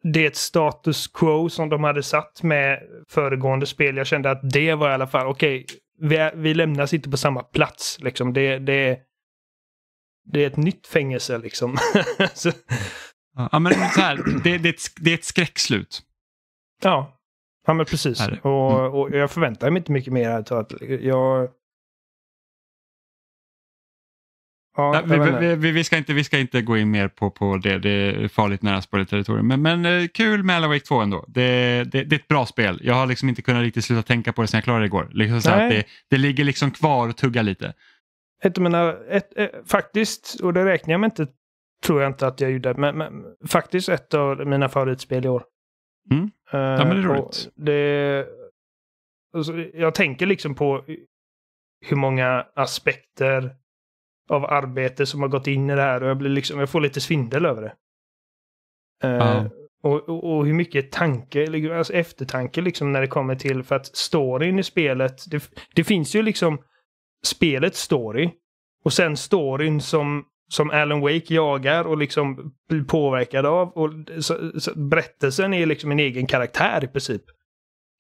det är ett status quo som de hade satt med föregående spel. Jag kände att det var i alla fall okej. Okay, vi, vi lämnas inte på samma plats liksom. Det, det, det är ett nytt fängelse liksom. ja, men så här, det, det, är ett, det är ett skräckslut. Ja, ja men precis. Och, mm. och jag förväntar mig inte mycket mer. jag, Ja, Nej, vi, vi, vi, ska inte, vi ska inte gå in mer på, på det, det är farligt nära territorium. Men, men eh, kul med Alan 2 ändå. Det, det, det, är ett bra spel. Jag har liksom inte kunnat riktigt sluta tänka på det sen jag klarade det igår. Liksom så att det, det ligger liksom kvar och tuggar lite. Ett, mina, ett, ett, eh, faktiskt, och det räknar jag med inte, tror jag inte att jag gjorde, men, men faktiskt ett av mina favoritspel i år. Mm. Ja, men det är eh, roligt. Det, alltså, jag tänker liksom på hur många aspekter av arbete som har gått in i det här och jag, blir liksom, jag får lite svindel över det. Uh, och, och, och, hur mycket tanke, alltså eftertanke liksom när det kommer till för att storyn i spelet, det, det finns ju liksom spelets story och sen storyn som, som Alan Wake jagar och liksom blir påverkad av. Och så, så berättelsen är liksom en egen karaktär i princip.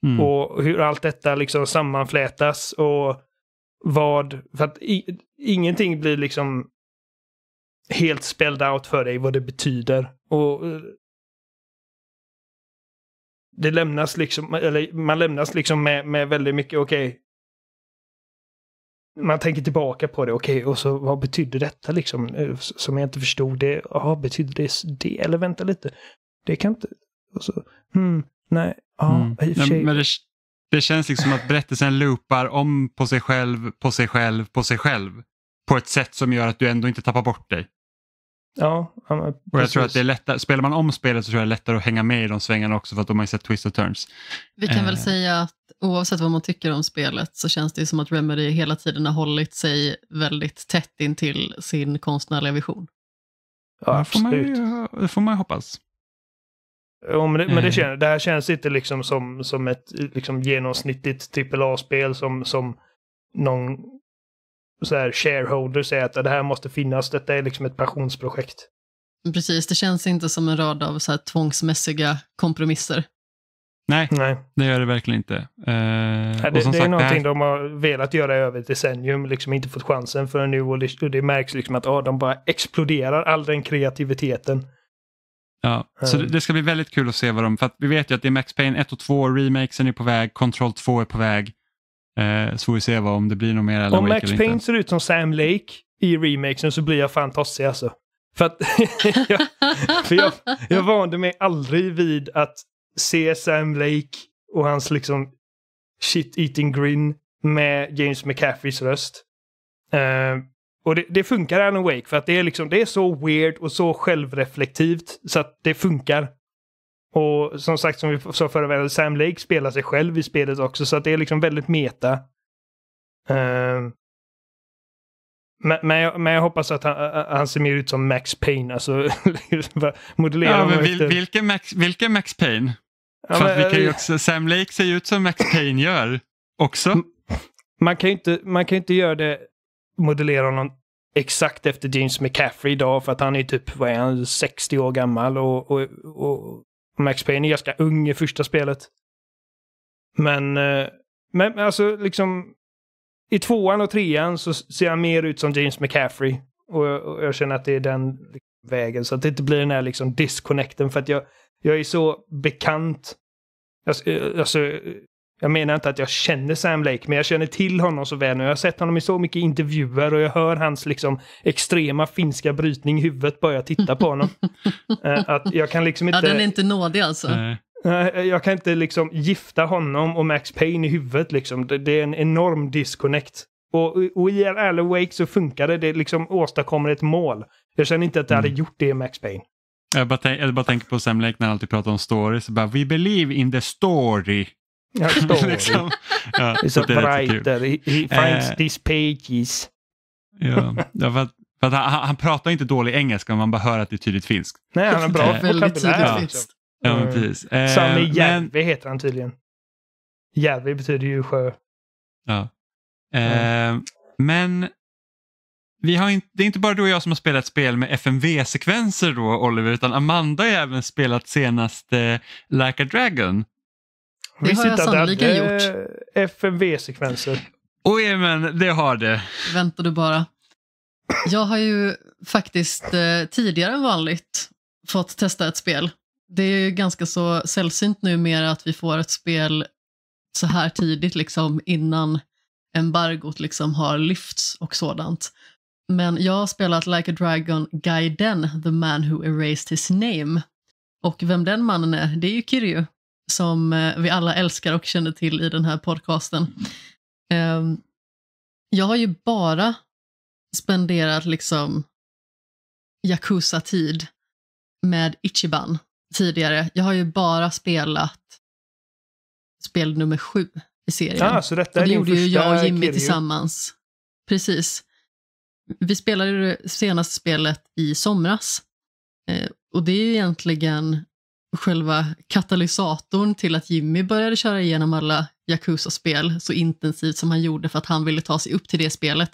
Mm. Och hur allt detta liksom sammanflätas och vad, för att i, ingenting blir liksom helt spelled out för dig vad det betyder. Och eh, det lämnas liksom, eller man lämnas liksom med, med väldigt mycket, okej. Okay, man tänker tillbaka på det, okej, okay, och så vad betydde detta liksom? Eh, som jag inte förstod det. Jaha, betyder det det? Eller vänta lite. Det kan inte... Och så, hmm, nej, ja, mm. i och för sig. Men, men det, det känns liksom att berättelsen loopar om på sig själv, på sig själv, på sig själv. På ett sätt som gör att du ändå inte tappar bort dig. Ja, precis. Och jag tror att det är lättare, spelar man om spelet så tror jag det är lättare att hänga med i de svängarna också för att de har ju sett Twist och Turns. Vi kan eh. säga att oavsett vad man tycker om spelet så känns det ju som att Remedy hela tiden har hållit sig väldigt tätt in till sin konstnärliga vision. Ja, absolut. Det får man ju, får man ju hoppas men, det, mm. men det, det, här känns inte liksom som, som ett liksom genomsnittligt AAA-spel som, som någon så här shareholder säger att det här måste finnas, detta är liksom ett passionsprojekt. Precis, det känns inte som en rad av så här tvångsmässiga kompromisser. Nej, Nej, det gör det verkligen inte. Uh, Nej, det, det sagt, är någonting det här... de har velat göra över ett decennium, liksom inte fått chansen förrän nu och det, och det märks liksom att ah, de bara exploderar all den kreativiteten. Ja, um. så det, det, ska bli väldigt kul att se vad de... För vi vet ju att det är Max Payne 1 och 2, remakesen är på väg, Control 2 är på väg. Eh, så får vi se vad, om det blir något mer Alan Om Max Payne ser ut som Sam Lake i remakesen så blir jag fan tossig alltså. För att jag, för jag, jag vande mig aldrig vid att se Sam Lake och hans liksom shit-eating grin med James McCaffreys röst. Uh, och det, det funkar i Alan Wake för att det är, liksom, det är så weird och så självreflektivt så att det funkar. Och som sagt, som vi sa förra veckan, Sam Lake spelar sig själv i spelet också så att det är liksom väldigt meta. Uh, men, men, jag, men, jag, hoppas att han, han, ser mer ut som Max Payne. Alltså, modellera ja, men vil, vilken, Max, vilken Max Payne? Ja, För men, vi kan ju eh, också, Sam Lake ser ju ut som Max Payne gör också. Man kan ju inte, man kan inte göra det modellera honom exakt efter James McCaffrey idag för att han är typ, vad är han, 60 år gammal och, och, och Max Payne är ganska ung i första spelet. Men, eh, men alltså liksom i tvåan och trean så ser han mer ut som James McCaffrey. Och jag, och jag känner att det är den vägen så att det inte blir den här liksom disconnecten för att jag, jag är så bekant. Alltså, eh, alltså jag menar inte att jag känner Sam Lake, men jag känner till honom så väl nu. Jag har sett honom i så mycket intervjuer och jag hör hans liksom extrema finska brytning i huvudet bara jag tittar på honom. Eh, att jag kan liksom inte... Ja, den är inte nådig alltså. Nej. Eh, jag kan inte liksom gifta honom och Max Payne i huvudet liksom. Det är en enorm disconnect. Och, och i Alan Wake så funkar det. Det liksom åstadkommer ett mål. Jag känner inte att det hade mm. gjort det i Max Payne. Jag bara, jag bara tänker på Sam Lake när han alltid pratar om stories. Bara, We believe in the story. Jag förstår. liksom. ja, It's a writer, he, he finds eh, these pages. ja, för att, för att han, han, pratar inte dålig engelska, man bara hör att det är tydligt finskt. Nej, han har bra vokabulär. Ja, mm. eh, men precis. Eh, Järvi men... heter han tydligen. Järvi betyder ju sjö. Ja. Eh, mm. Men vi har in, det är inte bara du och jag som har spelat spel med FMV-sekvenser då, Oliver, utan Amanda har även spelat senaste eh, Like a Dragon. Det har jag sannolikt gjort. FMV-sekvenser. Oj, oh, men det har det. Vänta du bara. Jag har ju faktiskt eh, tidigare än vanligt fått testa ett spel. Det är ju ganska så sällsynt numera att vi får ett spel så här tidigt, liksom innan embargot liksom har lyfts och sådant. Men jag har spelat Like a Dragon Gaiden, The Man Who Erased His Name. Och vem den mannen är, det är ju Kiryu som eh, vi alla älskar och känner till i den här podcasten. Ehm, jag har ju bara spenderat liksom Yakuza-tid med Ichiban tidigare. Jag har ju bara spelat spel nummer sju i serien. Ah, så detta är och det gjorde ju jag och Jimmy Kiryu. tillsammans. Precis. Vi spelade det senaste spelet i somras. Eh, och det är ju egentligen själva katalysatorn till att Jimmy började köra igenom alla Yakuza-spel så intensivt som han gjorde för att han ville ta sig upp till det spelet.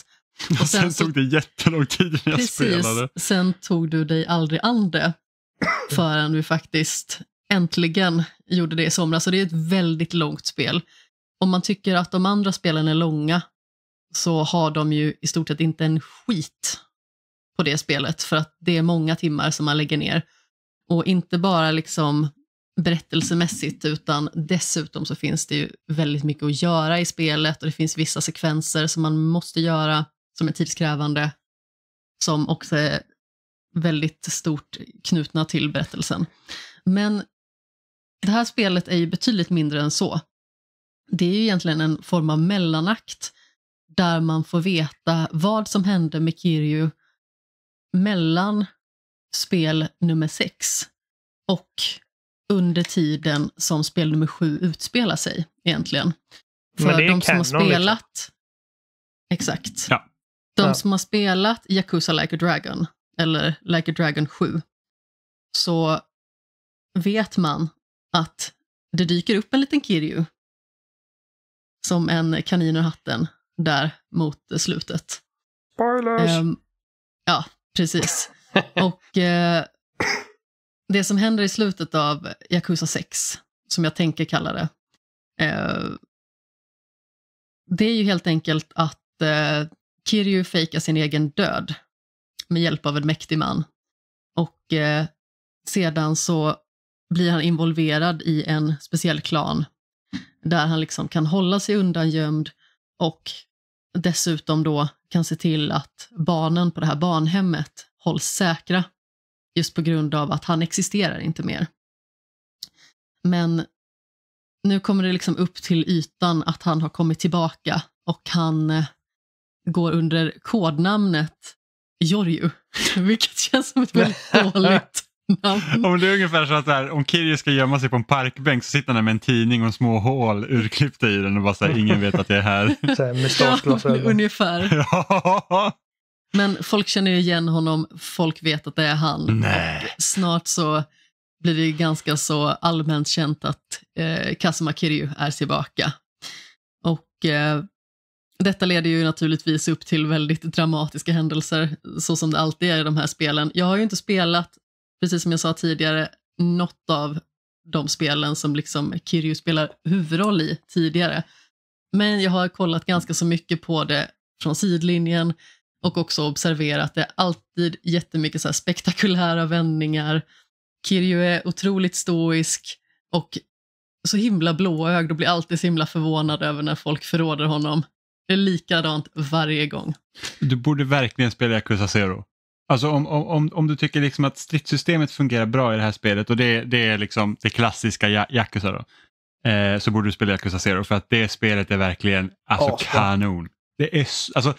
Och sen, sen tog det jättelång tid innan jag precis, spelade. Sen tog du dig aldrig an det förrän du faktiskt äntligen gjorde det i somras. Så det är ett väldigt långt spel. Om man tycker att de andra spelen är långa så har de ju i stort sett inte en skit på det spelet för att det är många timmar som man lägger ner. Och inte bara liksom berättelsemässigt, utan dessutom så finns det ju väldigt mycket att göra i spelet och det finns vissa sekvenser som man måste göra som är tidskrävande, som också är väldigt stort knutna till berättelsen. Men det här spelet är ju betydligt mindre än så. Det är ju egentligen en form av mellanakt där man får veta vad som hände med Kiryu mellan spel nummer sex och under tiden som spel nummer sju utspelar sig egentligen. För de som canon, har liksom. spelat... Liksom. Exakt. Ja. De ja. som har spelat Yakuza Like a Dragon, eller Like a Dragon 7, så vet man att det dyker upp en liten Kiryu som en kanin ur hatten där mot slutet. Spoilers! Um, ja, precis och eh, det som händer i slutet av Yakuza 6, som jag tänker kalla det, eh, det är ju helt enkelt att eh, Kiryu fejkar sin egen död med hjälp av en mäktig man. Och eh, sedan så blir han involverad i en speciell klan där han liksom kan hålla sig undan gömd och dessutom då kan se till att barnen på det här barnhemmet hålls säkra just på grund av att han existerar inte mer. Men nu kommer det liksom upp till ytan att han har kommit tillbaka och han eh, går under kodnamnet Jorju, vilket känns som ett väldigt dåligt namn. Ja, det är ungefär så att här, om Kirjo ska gömma sig på en parkbänk så sitter han där med en tidning och små hål urklippta i den och bara så här, ingen vet att jag är här. Så här, ja, ungefär. Men folk känner ju igen honom, folk vet att det är han. Snart så blir det ganska så allmänt känt att eh, Kazuma Kiryu är tillbaka. Och eh, detta leder ju naturligtvis upp till väldigt dramatiska händelser, så som det alltid är i de här spelen. Jag har ju inte spelat, precis som jag sa tidigare, något av de spelen som liksom Kiryu spelar huvudroll i tidigare. Men jag har kollat ganska så mycket på det från sidlinjen, och också observera att det är alltid jättemycket så spektakulära vändningar. Kirjo är otroligt stoisk och så himla blåögd och blir alltid så himla förvånad över när folk förråder honom. Det är likadant varje gång. Du borde verkligen spela Yakuza Zero. Alltså om, om, om du tycker liksom att stridssystemet fungerar bra i det här spelet och det, det är liksom det klassiska Yakuza då, eh, så borde du spela Yakuza Zero för att det spelet är verkligen alltså, oh, kanon. Det är, alltså,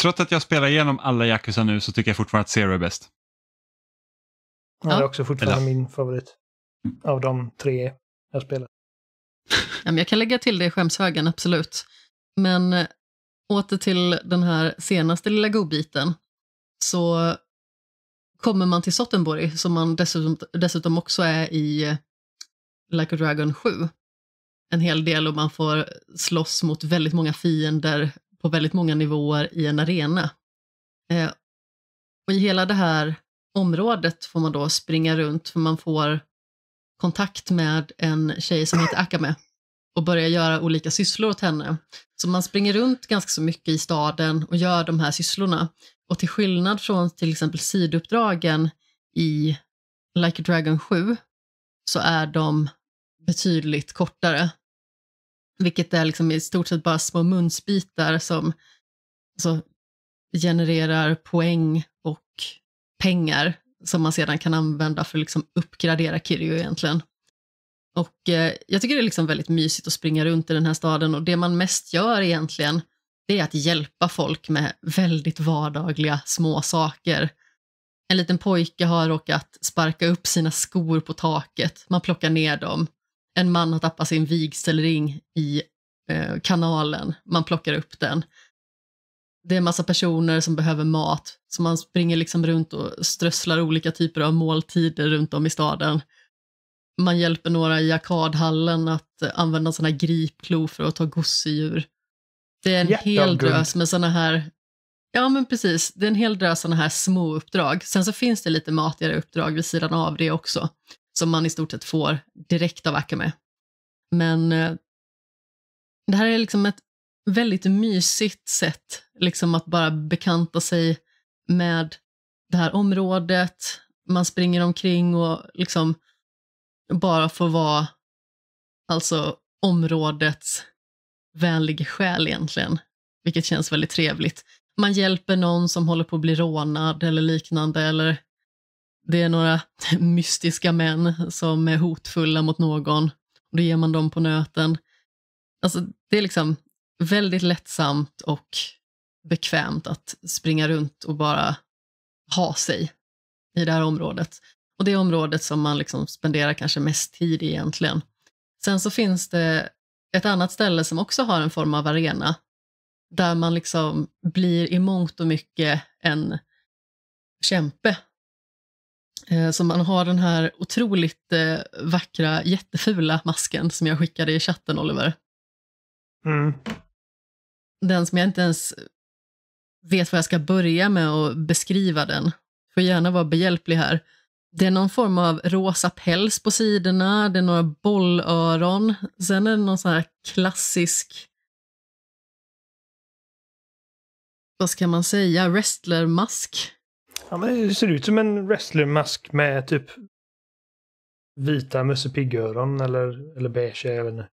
trots att jag spelar igenom alla Yakuza nu så tycker jag fortfarande att Zero är bäst. Ja, det är också fortfarande Eller? min favorit av de tre jag spelar. Ja, men jag kan lägga till det i skämshögen, absolut. Men eh, åter till den här senaste lilla godbiten så kommer man till Sottenborg som man dessutom, dessutom också är i eh, Like a Dragon 7 en hel del och man får slåss mot väldigt många fiender på väldigt många nivåer i en arena. Eh, och I hela det här området får man då springa runt för man får kontakt med en tjej som heter Akame och börjar göra olika sysslor åt henne. Så man springer runt ganska så mycket i staden och gör de här sysslorna. Och till skillnad från till exempel sidouppdragen i Like a Dragon 7 så är de betydligt kortare. Vilket är liksom i stort sett bara små munsbitar som alltså, genererar poäng och pengar som man sedan kan använda för att liksom uppgradera Kirjo egentligen. Och eh, Jag tycker det är liksom väldigt mysigt att springa runt i den här staden och det man mest gör egentligen det är att hjälpa folk med väldigt vardagliga små saker. En liten pojke har råkat sparka upp sina skor på taket, man plockar ner dem en man har tappat sin vigselring i eh, kanalen, man plockar upp den. Det är en massa personer som behöver mat, så man springer liksom runt och strösslar olika typer av måltider runt om i staden. Man hjälper några i arkadhallen att använda sådana här gripklo för att ta gosedjur. Det är en yeah, hel drös med sådana här Ja men precis, det är en hel drös sådana här små uppdrag. Sen så finns det lite matigare uppdrag vid sidan av det också som man i stort sett får direkt av Akame. Men eh, det här är liksom ett väldigt mysigt sätt liksom att bara bekanta sig med det här området. Man springer omkring och liksom bara får vara alltså områdets vänlig själ egentligen, vilket känns väldigt trevligt. Man hjälper någon som håller på att bli rånad eller liknande eller det är några mystiska män som är hotfulla mot någon. Och då ger man dem på nöten. Alltså, det är liksom väldigt lättsamt och bekvämt att springa runt och bara ha sig i det här området. Och det är området som man liksom spenderar kanske mest tid i egentligen. Sen så finns det ett annat ställe som också har en form av arena där man liksom blir i mångt och mycket en kämpe Eh, så man har den här otroligt eh, vackra, jättefula masken som jag skickade i chatten, Oliver. Mm. Den som jag inte ens vet vad jag ska börja med att beskriva den. Får gärna vara behjälplig här. Det är någon form av rosa päls på sidorna, det är några bollöron. Sen är det någon sån här klassisk, vad ska man säga, wrestlermask Ja, men det ser ut som en wrestlermask med typ vita Musse Pigg-öron eller, eller beige, jag vet inte.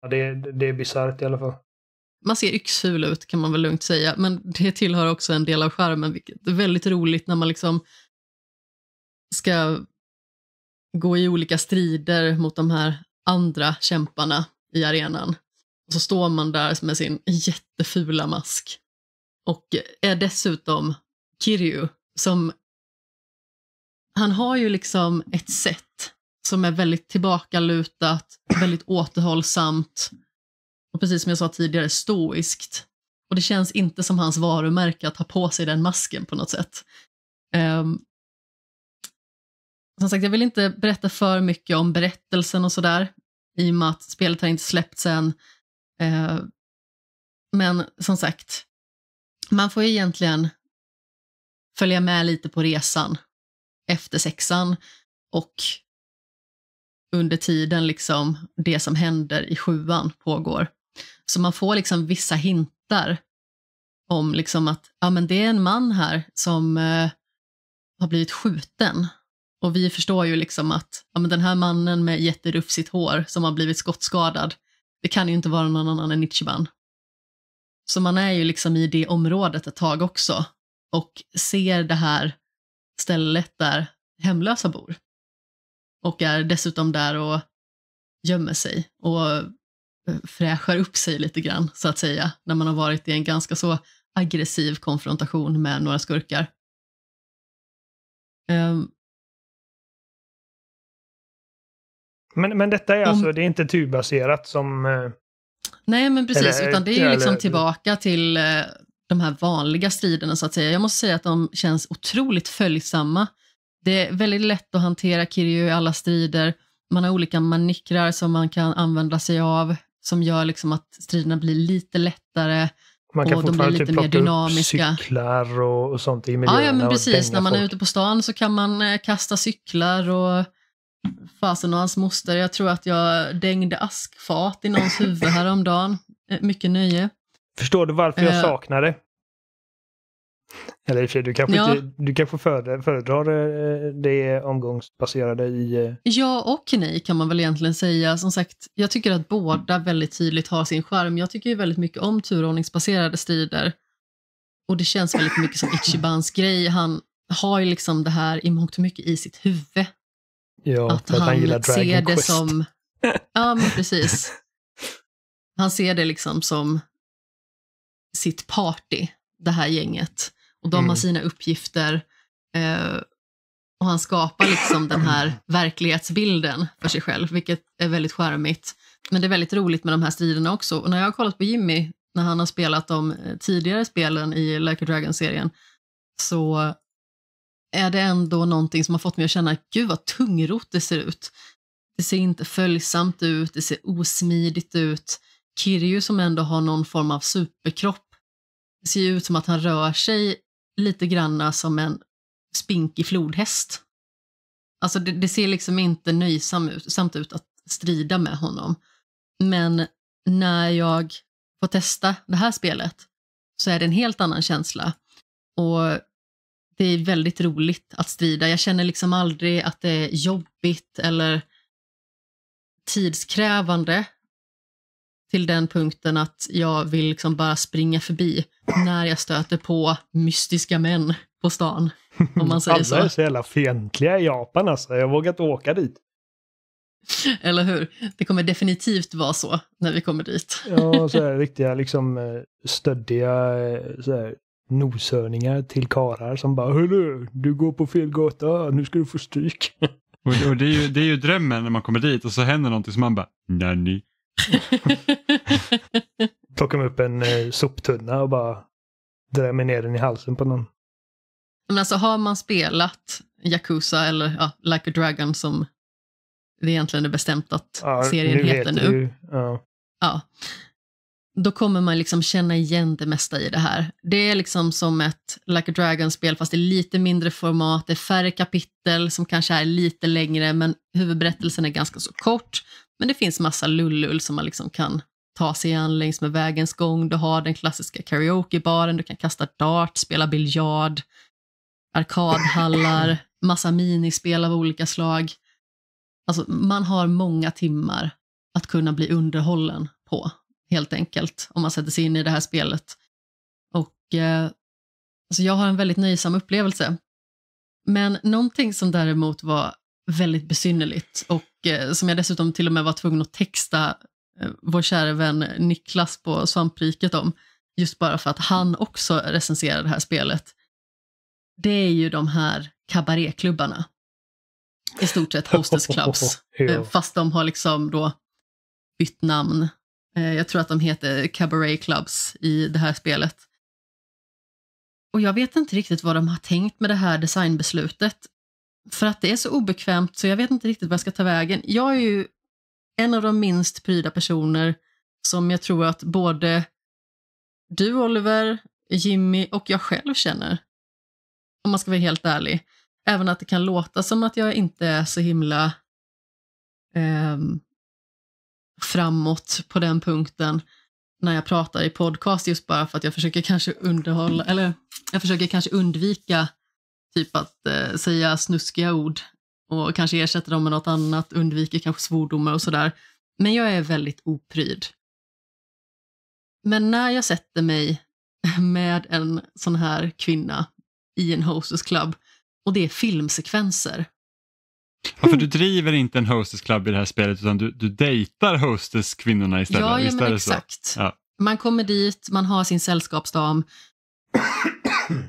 Ja, det, det är bisarrt i alla fall. Man ser yxful ut kan man väl lugnt säga, men det tillhör också en del av skärmen, vilket är väldigt roligt när man liksom ska gå i olika strider mot de här andra kämparna i arenan. Och så står man där med sin jättefula mask och är dessutom Kiryu som... Han har ju liksom ett sätt som är väldigt tillbakalutat, väldigt återhållsamt och precis som jag sa tidigare stoiskt. Och det känns inte som hans varumärke att ha på sig den masken på något sätt. Um, som sagt, jag vill inte berätta för mycket om berättelsen och sådär i och med att spelet har inte släppts än. Uh, men som sagt, man får ju egentligen följa med lite på resan efter sexan och under tiden liksom det som händer i sjuan pågår. Så man får liksom vissa hintar om liksom att ja, men det är en man här som eh, har blivit skjuten. Och vi förstår ju liksom att ja, men den här mannen med jätterufsigt hår som har blivit skottskadad, det kan ju inte vara någon annan än Nichiban. Så man är ju liksom i det området ett tag också och ser det här stället där hemlösa bor. Och är dessutom där och gömmer sig och eh, fräschar upp sig lite grann så att säga när man har varit i en ganska så aggressiv konfrontation med några skurkar. Um, men, men detta är om, alltså, det är inte turbaserat som... Eh, Nej, men precis. Eller, utan det är ju liksom eller... tillbaka till eh, de här vanliga striderna så att säga. Jag måste säga att de känns otroligt följsamma. Det är väldigt lätt att hantera Kiryu i alla strider. Man har olika manikrar som man kan använda sig av som gör liksom att striderna blir lite lättare. Man kan och de blir lite typ mer dynamiska. Upp cyklar och, och sånt i miljöerna. Ja, ja men precis. När man är ute på stan så kan man eh, kasta cyklar och fasen och hans moster. Jag tror att jag dängde askfat i någons huvud häromdagen. Eh, mycket nöje. Förstår du varför jag eh. saknar det? Eller i du kanske, ja. inte, du kanske föredrar, eh, det omgångsbaserade i... Ja och nej kan man väl egentligen säga. Som sagt, jag tycker att båda väldigt tydligt har sin skärm. Jag tycker ju väldigt mycket om turordningsbaserade strider. Och det känns väldigt mycket som Ichibans grej. Han har ju liksom det här i mångt och mycket i sitt huvud. Ja, att, han, han gillar Dragon ser Quest. det som... Ja, men precis. Han ser det liksom som sitt party, det här gänget. Och de mm. har sina uppgifter. Eh, och han skapar liksom den här verklighetsbilden för sig själv, vilket är väldigt charmigt. Men det är väldigt roligt med de här striderna också. Och när jag har kollat på Jimmy, när han har spelat de eh, tidigare spelen i Like a Dragon-serien, så är det ändå någonting som har fått mig att känna, gud vad tungrot det ser ut. Det ser inte följsamt ut, det ser osmidigt ut. Kirju som ändå har någon form av superkropp, det ser ju ut som att han rör sig lite granna som en spinkig flodhäst. Alltså det, det ser liksom inte nöjsamt ut, samt ut att strida med honom. Men när jag får testa det här spelet så är det en helt annan känsla. Och det är väldigt roligt att strida. Jag känner liksom aldrig att det är jobbigt eller tidskrävande till den punkten att jag vill liksom bara springa förbi när jag stöter på mystiska män på stan. Om man säger Alla så. Alla är så jävla fientliga i Japan alltså. Jag vågar inte åka dit. Eller hur? Det kommer definitivt vara så när vi kommer dit. ja, så här, riktiga liksom eh, stöddiga eh, så här, noshörningar till karar som bara Hörru, du går på fel gata, nu ska du få stryk. Och, det, är ju, det är ju drömmen när man kommer dit och så händer någonting som man bara Nanny. Plockar upp en eh, soptunna och bara drämmer ner den i halsen på någon. Men alltså har man spelat Yakuza eller ja, Like a Dragon som det egentligen är bestämt att ja, serien nu heter nu. Ju, ja. ja då kommer man liksom känna igen det mesta i det här. Det är liksom som ett Like a Dragon-spel fast i lite mindre format, det är färre kapitel som kanske är lite längre men huvudberättelsen är ganska så kort. Men det finns massa lullull som man liksom kan ta sig an längs med vägens gång. Du har den klassiska karaokebaren, du kan kasta dart, spela biljard, arkadhallar, massa minispel av olika slag. Alltså man har många timmar att kunna bli underhållen på helt enkelt, om man sätter sig in i det här spelet. Och eh, alltså jag har en väldigt nöjsam upplevelse. Men någonting som däremot var väldigt besynnerligt och eh, som jag dessutom till och med var tvungen att texta eh, vår kära vän Niklas på Svampriket om, just bara för att han också recenserade det här spelet, det är ju de här kabaréklubbarna. I stort sett Hostess Clubs, ja. Eh, fast de har liksom då bytt namn Eh, jag tror att de heter Cabaret Clubs i det här spelet. Och jag vet inte riktigt vad de har tänkt med det här designbeslutet. För att det är så obekvämt så jag vet inte riktigt vad jag ska ta vägen. Jag är ju en av de minst pryda personer som jag tror att både du Oliver, Jimmy och jag själv känner. Om man ska vara helt ärlig. Även att det kan låta som att jag inte är så himla um, framåt på den punkten när jag pratar i podcast just bara för att jag försöker kanske underhålla eller jag försöker kanske undvika typ att eh, säga snuskiga ord och kanske ersätta dem med något annat, undviker kanske svordomar och sådär. Men jag är väldigt opryd. Men när jag sätter mig med en sån här kvinna i en hostess club och det är filmsekvenser Ja, mm. du driver inte en hostess club i det här spelet utan du, du dejtar hostess kvinnorna istället. Ja, ja men exakt. Ja. Man kommer dit, man har sin sällskapsdam.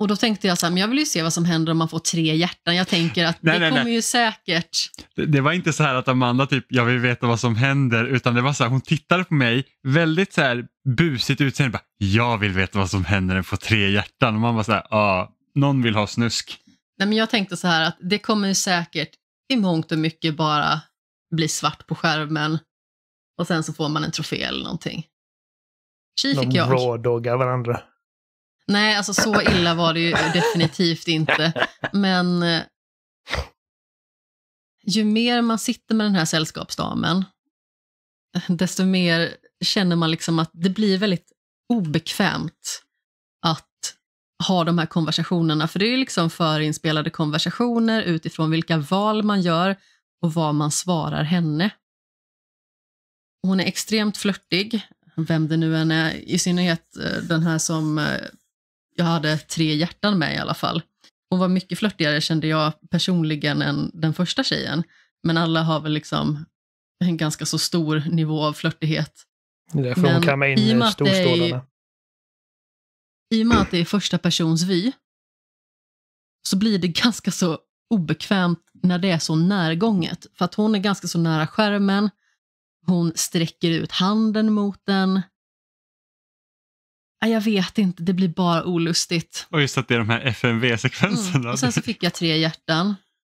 Och då tänkte jag så här, men jag vill ju se vad som händer om man får tre hjärtan. Jag tänker att nej, det nej, kommer nej. ju säkert. Det, det, var inte så här att Amanda typ, jag vill veta vad som händer, utan det var så här, hon tittade på mig, väldigt så här busigt utseende, bara, jag vill veta vad som händer om man får tre hjärtan. Och man var så här, ja, någon vill ha snusk. Nej, men jag tänkte så här att det kommer säkert i mångt och mycket bara bli svart på skärmen och sen så får man en trofé eller någonting. Tji fick jag. De rådoggar varandra. Nej, alltså så illa var det ju definitivt inte. Men eh, ju mer man sitter med den här sällskapsdamen, desto mer känner man liksom att det blir väldigt obekvämt att ha de här konversationerna, för det är liksom förinspelade konversationer utifrån vilka val man gör och vad man svarar henne. Hon är extremt flörtig, vem det nu än är, i synnerhet eh, den här som eh, jag hade tre hjärtan med i alla fall. Hon var mycket flörtigare kände jag personligen än den första tjejen, men alla har väl liksom en ganska så stor nivå av flörtighet. Det är därför men hon kammar in storstålarna i och med att det är första persons vy så blir det ganska så obekvämt när det är så närgånget. För att hon är ganska så nära skärmen, hon sträcker ut handen mot den. Jag vet inte, det blir bara olustigt. Och just att det är de här FMV-sekvenserna. Mm. Och sen så fick jag tre hjärtan,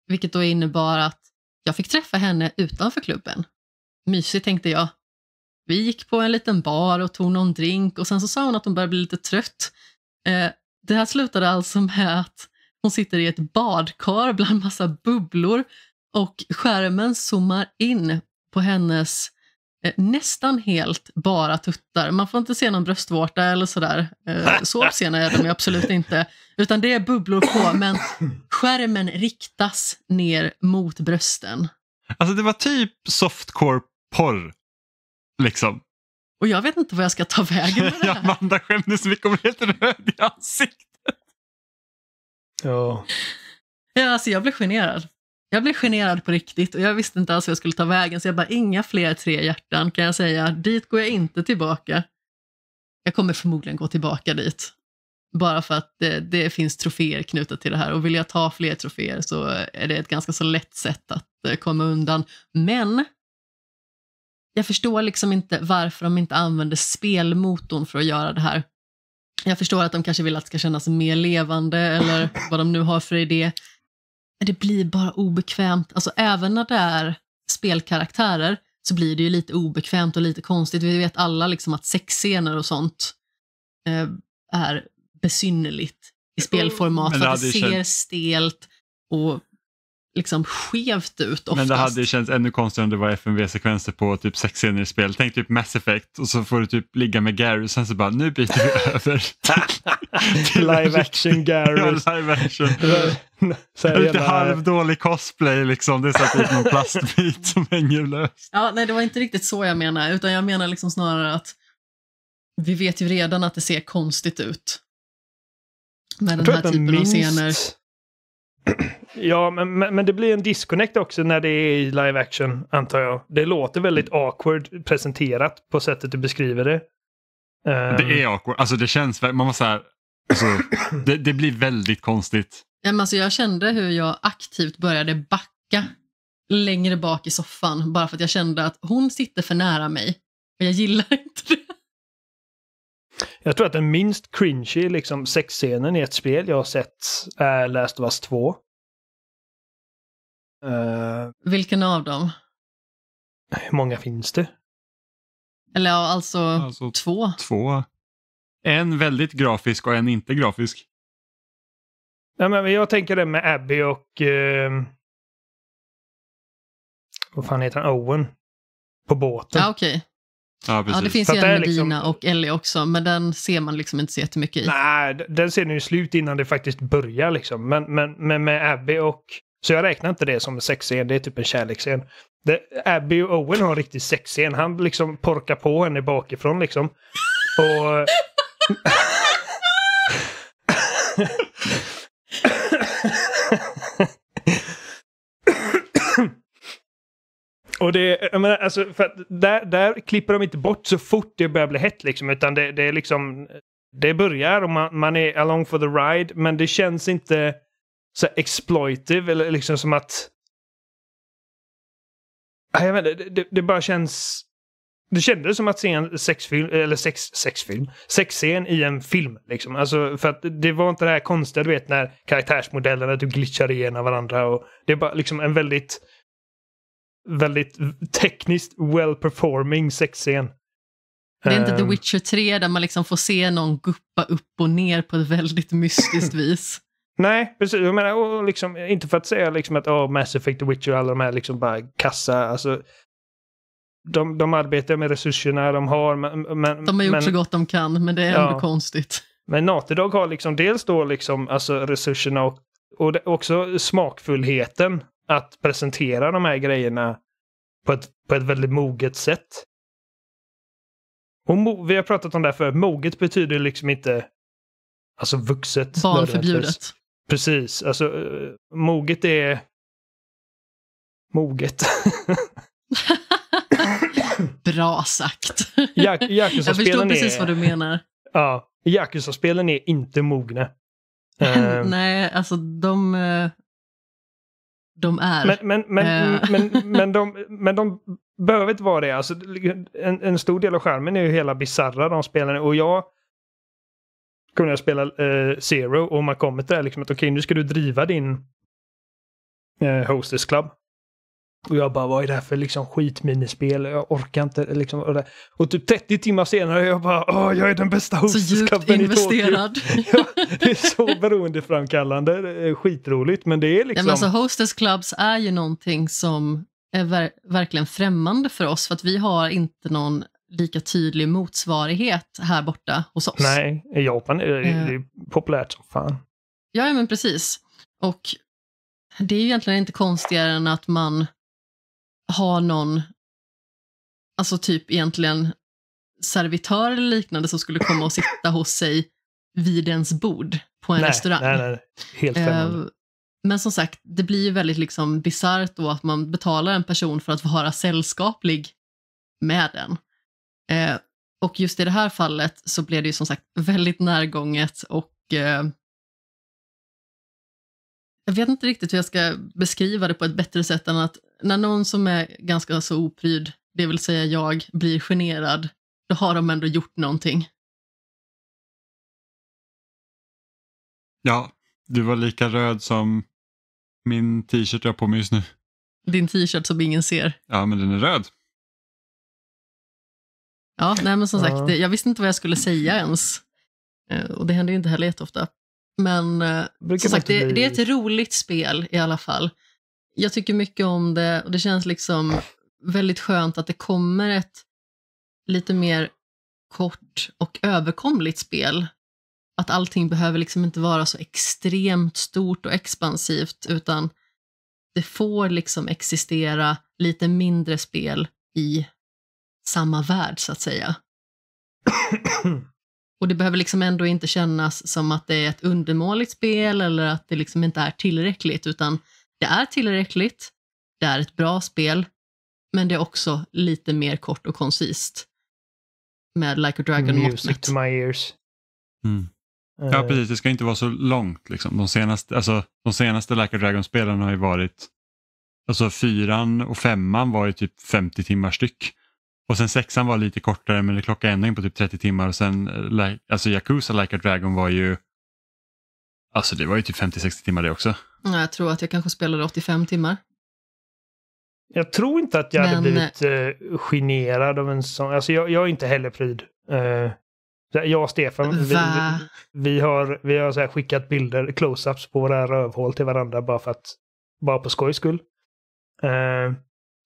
vilket då innebar att jag fick träffa henne utanför klubben. Mysigt tänkte jag. Vi gick på en liten bar och tog någon drink och sen så sa hon att hon började bli lite trött. Eh, det här slutade alltså med att hon sitter i ett badkar bland massa bubblor och skärmen zoomar in på hennes eh, nästan helt bara tuttar. Man får inte se någon bröstvårta eller sådär. Eh, så sena är de absolut inte. Utan det är bubblor på, men skärmen riktas ner mot brösten. Alltså det var typ softcore porr Liksom. Och jag vet inte vad jag ska ta vägen med det här. Amanda skämdes så mycket, och blev helt röd i ansiktet. Ja. Ja, alltså jag blev generad. Jag blev generad på riktigt och jag visste inte alls hur jag skulle ta vägen så jag bara, inga fler tre hjärtan kan jag säga. Dit går jag inte tillbaka. Jag kommer förmodligen gå tillbaka dit. Bara för att det, det finns troféer knutna till det här och vill jag ta fler troféer så är det ett ganska så lätt sätt att eh, komma undan. Men jag förstår liksom inte varför de inte använder spelmotorn för att göra det här. Jag förstår att de kanske vill att det ska kännas mer levande eller vad de nu har för idé. Men det blir bara obekvämt. Alltså även när det är spelkaraktärer så blir det ju lite obekvämt och lite konstigt. Vi vet alla liksom att sexscener och sånt eh, är besynnerligt i mm. spelformat. För det, det ser stelt och liksom skevt ut oftast. Men det hade ju känts ännu konstigare om det var FMV-sekvenser på typ sex scener i spel. Tänk typ Mass Effect och så får du typ ligga med Gary och sen så bara nu byter vi över. live action Gary. ja, live action. Lite halvdålig cosplay liksom. Det är så typ någon plastbit som hänger löst. Ja, nej det var inte riktigt så jag menar utan jag menar liksom snarare att vi vet ju redan att det ser konstigt ut. Med den här typen minst... av scener Ja, men, men det blir en disconnect också när det är i live action, antar jag. Det låter väldigt mm. awkward presenterat på sättet du beskriver det. Um... Det ehm. är awkward. Alltså det känns, man var så här, alltså, det, det, blir väldigt konstigt. alltså, jag kände hur jag aktivt började backa längre bak i soffan bara för att jag kände att hon sitter för nära mig och jag gillar inte det. Jag tror att den minst cringy liksom, sexscenen i ett spel jag har sett är Last of Us 2. Uh, eh, Vilken av dem? Hur många finns det? Eller ja, alltså, alltså två. Två. En väldigt grafisk och en inte grafisk. Ja, men jag tänker det med Abby och... Uh, vad fan heter han? Owen. På båten. Ja, okej. Okay. Ja, precis. ja, det finns så ju en liksom- Medina liksom... och Ellie också, men den ser man liksom inte så jättemycket i. Nej, den ser ni ju slut innan det faktiskt börjar liksom. Men, men, men med Abby och... Så jag räknar inte det som en sexscen, det är typ en kärleksscen. Det, Abby och Owen har en riktig sexscen. Han liksom porkar på henne bakifrån liksom. Och... Och det, jag menar, alltså, för där, där klipper de inte bort så fort det börjar bli hett liksom, utan det, det är liksom... Det börjar och man, man är along for the ride, men det känns inte så exploitive eller liksom som att... Jag vet inte, det, det bara känns... Det kändes som att se en sexfilm, eller sex, sexfilm, sexscen i en film. Liksom. Alltså, för att det var inte det här konstiga, du vet, när karaktärsmodellerna du typ glitchar igenom varandra. Och det är bara liksom en väldigt väldigt tekniskt well-performing sexscen. Det är inte The ehm. Witcher 3 där man liksom får se någon guppa upp och ner på ett väldigt mystiskt vis. Nej, precis. Jag menar, och liksom, inte för att säga liksom att oh, Mass Effect, The Witcher och alla de här liksom bara kassa. Alltså, de, de arbetar med resurserna de har. Men, men de har gjort men, så gott de kan, men det är ja. ändå konstigt. Men Natidog har liksom dels då liksom, alltså resurserna och, och också smakfullheten att presentera de här grejerna på ett, på ett väldigt moget sätt. Och mo vi har pratat om det här för moget betyder liksom inte alltså vuxet. Barnförbjudet. Precis, alltså eh, moget är moget. Bra sagt. Jag, förstår precis är, vad du menar. Ja, Yakuza-spelen är inte mogna. Nej, eh. alltså de eh, de är. Men, men, men, eh. mm, men, men, de, men de behöver inte vara det. Alltså, en, en stor del av skärmen är ju hela bisarra de spelarna och jag kunde jag spela eh, Zero och man kommer till det här liksom att okej okay, nu ska du driva din eh, Hostess Club. Och jag bara, vad är det här för liksom skitminispel? Jag orkar inte liksom. Och, och typ 30 timmar senare, jag bara, åh, jag är den bästa hostescupen i Tokyo. Så investerad. det är så beroendeframkallande. skitroligt, men det är alltså liksom... Ja, alltså, hostess clubs är ju någonting som är ver verkligen främmande för oss, för att vi har inte någon lika tydlig motsvarighet här borta hos oss. Nej, i Japan är det, uh, det eh. är populärt som fan. Ja, men precis. Och det är ju egentligen inte konstigare än att man ha någon, alltså typ egentligen servitör eller liknande som skulle komma och sitta hos sig vid ens bord på en nej, restaurang. Nej, nej, helt eh, främmande. men som sagt, det blir ju väldigt liksom bisarrt då att man betalar en person för att vara sällskaplig med den. Eh, och just i det här fallet så blev det ju som sagt väldigt närgånget och eh, jag vet inte riktigt hur jag ska beskriva det på ett bättre sätt än att när någon som är ganska så opryd, det vill säga jag, blir generad, då har de ändå gjort någonting. Ja, du var lika röd som min t-shirt jag har på mig just nu. Din t-shirt som ingen ser. Ja, men den är röd. Ja, nej men som sagt, jag visste inte vad jag skulle säga ens. Eh, och det händer ju inte heller jätteofta. Men eh, som sagt, det, det, är ett roligt spel i alla fall jag tycker mycket om det och det känns liksom väldigt skönt att det kommer ett lite mer kort och överkomligt spel. Att allting behöver liksom inte vara så extremt stort och expansivt utan det får liksom existera lite mindre spel i samma värld så att säga. Och det behöver liksom ändå inte kännas som att det är ett undermåligt spel eller att det liksom inte är tillräckligt utan det är tillräckligt, det är ett bra spel, men det är också lite mer kort och koncist. Med Like a Dragon Music to my ears. Mm. Eh. Ja, precis. Det ska inte vara så långt. Liksom. De, senaste, alltså, de senaste Like a Dragon-spelen har ju varit... Alltså fyran och femman var ju typ 50 timmar styck. Och sen sexan var lite kortare men det klockade ändå in på typ 30 timmar. Och sen alltså Yakuza Like a Dragon var ju... Alltså det var ju typ 50-60 timmar det också. Jag tror att jag kanske spelade 85 timmar. Jag tror inte att jag Men... hade blivit eh, generad av en sån. Alltså jag, jag är inte heller pryd. Eh, jag och Stefan, vi, vi, vi, har, vi har så skickat bilder, close-ups på våra rövhål till varandra bara för att, bara på skojs skull. Eh,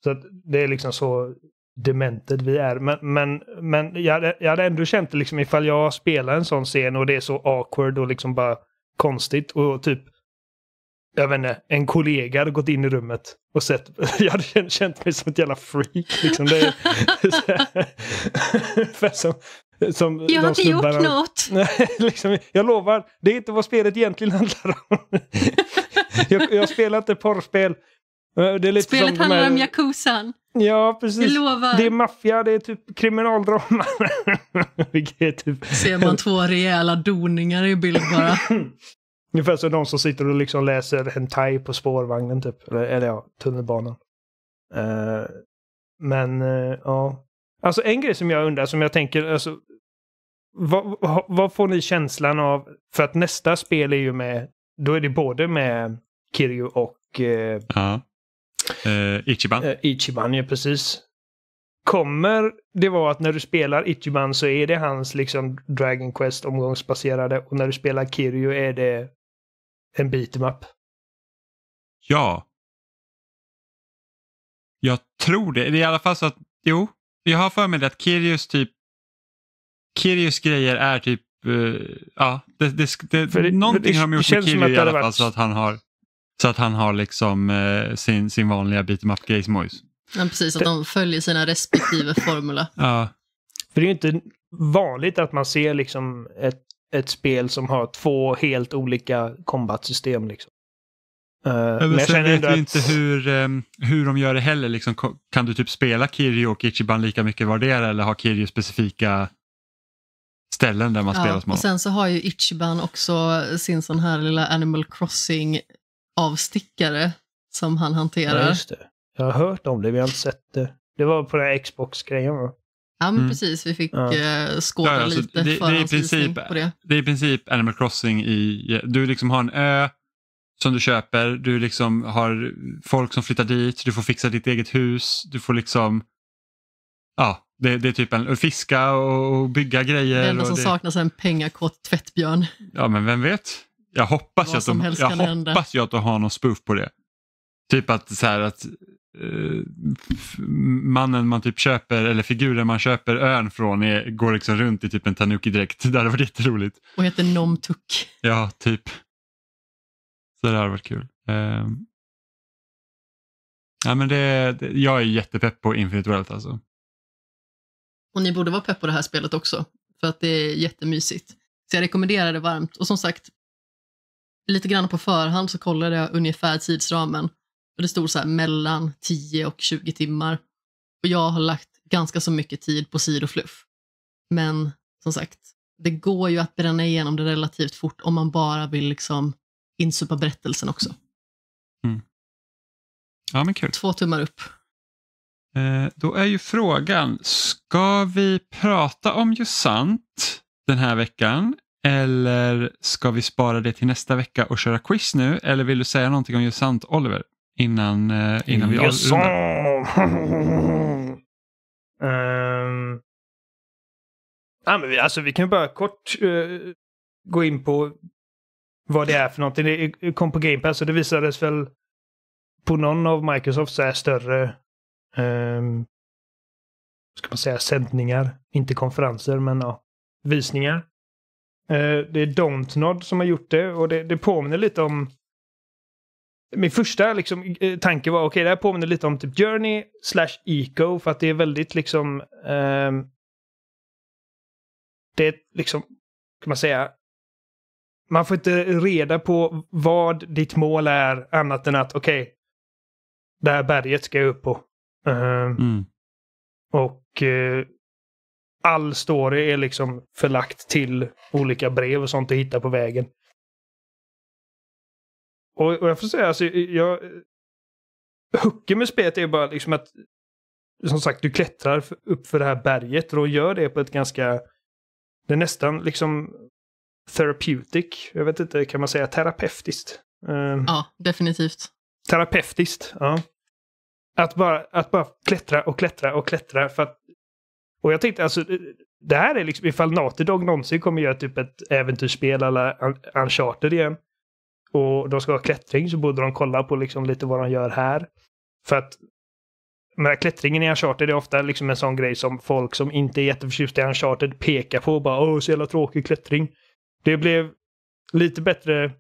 så det är liksom så demented vi är. Men, men, men jag, hade, jag hade ändå känt liksom ifall jag spelar en sån scen och det är så awkward och liksom bara konstigt och typ jag vet inte, en kollega hade gått in i rummet och sett, jag hade känt mig som ett jävla freak. Liksom. Det är, för som, som jag har inte snubbarna. gjort något. liksom, jag lovar, det är inte vad spelet egentligen handlar om. jag, jag spelar inte porrspel. Eh, spelet handlar här... om Yakuzan. Ja, precis. Det är maffia, det är typ kriminaldrama. typ... Ser man två rejäla doningar i bild bara. Ungefär som de som sitter och liksom läser Hentai på spårvagnen typ. Eller, eller ja, tunnelbanan. Uh, men uh, ja. Alltså en grej som jag undrar, som jag tänker, alltså, vad, vad, får ni känslan av? För att nästa spel är ju med, då är det både med Kiryu och eh, ja. eh, Ichiban. Eh, Ichiban, ja precis. Kommer det vara att när du spelar Ichiban så är det hans liksom Dragon Quest omgångsbaserade och när du spelar Kiryu är det en beatmap? Ja. Jag tror det. Det är i alla fall så att, jo, jag har för mig att Kirjus typ, Kirjus grejer är typ, uh, ja, det, det, det, det, någonting har de gjort med Kirjus i alla fall varit... så att han har, så att han har liksom uh, sin, sin vanliga beatmap-grej som Ja, precis, att de följer sina respektive formula. Ja. För det är ju inte vanligt att man ser liksom ett ett spel som har två helt olika kombatsystem. Liksom. Uh, men jag vet att... inte hur, um, hur de gör det heller. Liksom, kan du typ spela Kiryu och Ichiban lika mycket vardera eller har Kiryu specifika ställen där man ja, spelar som Och sen så har ju Ichiban också sin sån här lilla Animal Crossing avstickare som han hanterar. Ja, just det. Jag har hört om det, vi har inte sett det. Det var på den här Xbox-grejen va? Ja, men mm. precis. Vi fick ja. Uh, eh, skåda ja, ja, lite det, det, är princip, på det. Det är i princip Animal Crossing i... Du liksom har en ö som du köper, du liksom har folk som flyttar dit, du får fixa ditt eget hus, du får liksom... Ja, det, det är typ en, fiska och bygga grejer. Det enda som det... saknas är en pengakåt tvättbjörn. Ja, men vem vet? Jag hoppas, Vad att de, jag hoppas ju att de har någon spoof på det. Typ att, så här, att Eh, mannen man typ köper eller figuren man köper ön från är, går liksom runt i typ en Tanuki-dräkt. Det hade varit jätteroligt. Och heter Nom Nomtuk. Ja, typ. Så det hade varit kul. Uh, ja, men det, det, jag är jättepepp på Infinite World alltså. Och ni borde vara pepp på det här spelet också, för att det är jättemysigt. Så jag rekommenderar det varmt. Och som sagt, lite grann på förhand så kollade jag ungefär tidsramen och det stod så här mellan 10 och 20 timmar. Och jag har lagt ganska så mycket tid på sidofluff. Men som sagt, det går ju att bränna igenom det relativt fort om man bara vill liksom insupa berättelsen också. Mm. Ja, men kul. Två tummar upp. Eh, då är ju frågan, ska vi prata om Jusant den här veckan? Eller ska vi spara det till nästa vecka och köra quiz nu? Eller vill du säga någonting om Jusant, Oliver? Innan, eh, innan vi avrundar. um, ehm. ja, men vi, alltså, vi kan bara kort uh, gå in på vad det är för någonting. Det kom på Game Pass och det visades väl på någon av Microsofts större um, ska man säga, sändningar. Inte konferenser, men ja, visningar. Uh, det är Dontnod som har gjort det och det, det påminner lite om min första liksom, eh, tanke var, okej, okay, det här påminner lite om typ Journey slash Eco, för att det är väldigt liksom... Eh, det är liksom, kan man säga, man får inte reda på vad ditt mål är annat än att okej, okay, det här berget ska jag upp på. Uh, mm. Och uh, all story är liksom förlagt till olika brev och sånt du hittar på vägen. Och, och jag får säga, alltså, jag... Hooken med spelet är ju bara liksom att... Som sagt, du klättrar upp för det här berget och gör det på ett ganska... Det är nästan liksom therapeutic. Jag vet inte, kan man säga terapeutiskt? Ehm, ja, definitivt. Terapeutiskt, ja. Att bara, att bara klättra och klättra och klättra för att... Och jag tänkte alltså, det här är liksom ifall Naughty Dog någonsin kommer göra typ ett äventyrsspel alla Uncharted igen och de ska ha klättring så borde de kolla på liksom lite vad de gör här. För att men klättringen i Uncharted är ofta liksom en sån grej som folk som inte är jätteförtjusta i Uncharted pekar på. Bara åh, så jävla tråkig klättring. Det blev lite bättre,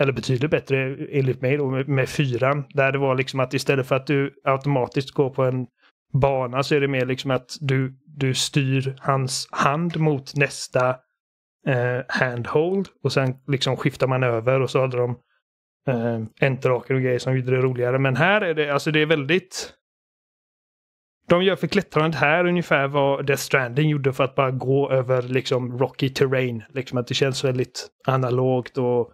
eller betydligt bättre enligt mig då, med, med fyran. Där det var liksom att istället för att du automatiskt går på en bana så är det mer liksom att du, du styr hans hand mot nästa eh, handhold och sen liksom skiftar man över och så hade de eh, entraker och grejer som gjorde det roligare. Men här är det, alltså det är väldigt... De gör för klättrandet här ungefär vad Death Stranding gjorde för att bara gå över liksom rocky terrain. Liksom att det känns väldigt analogt och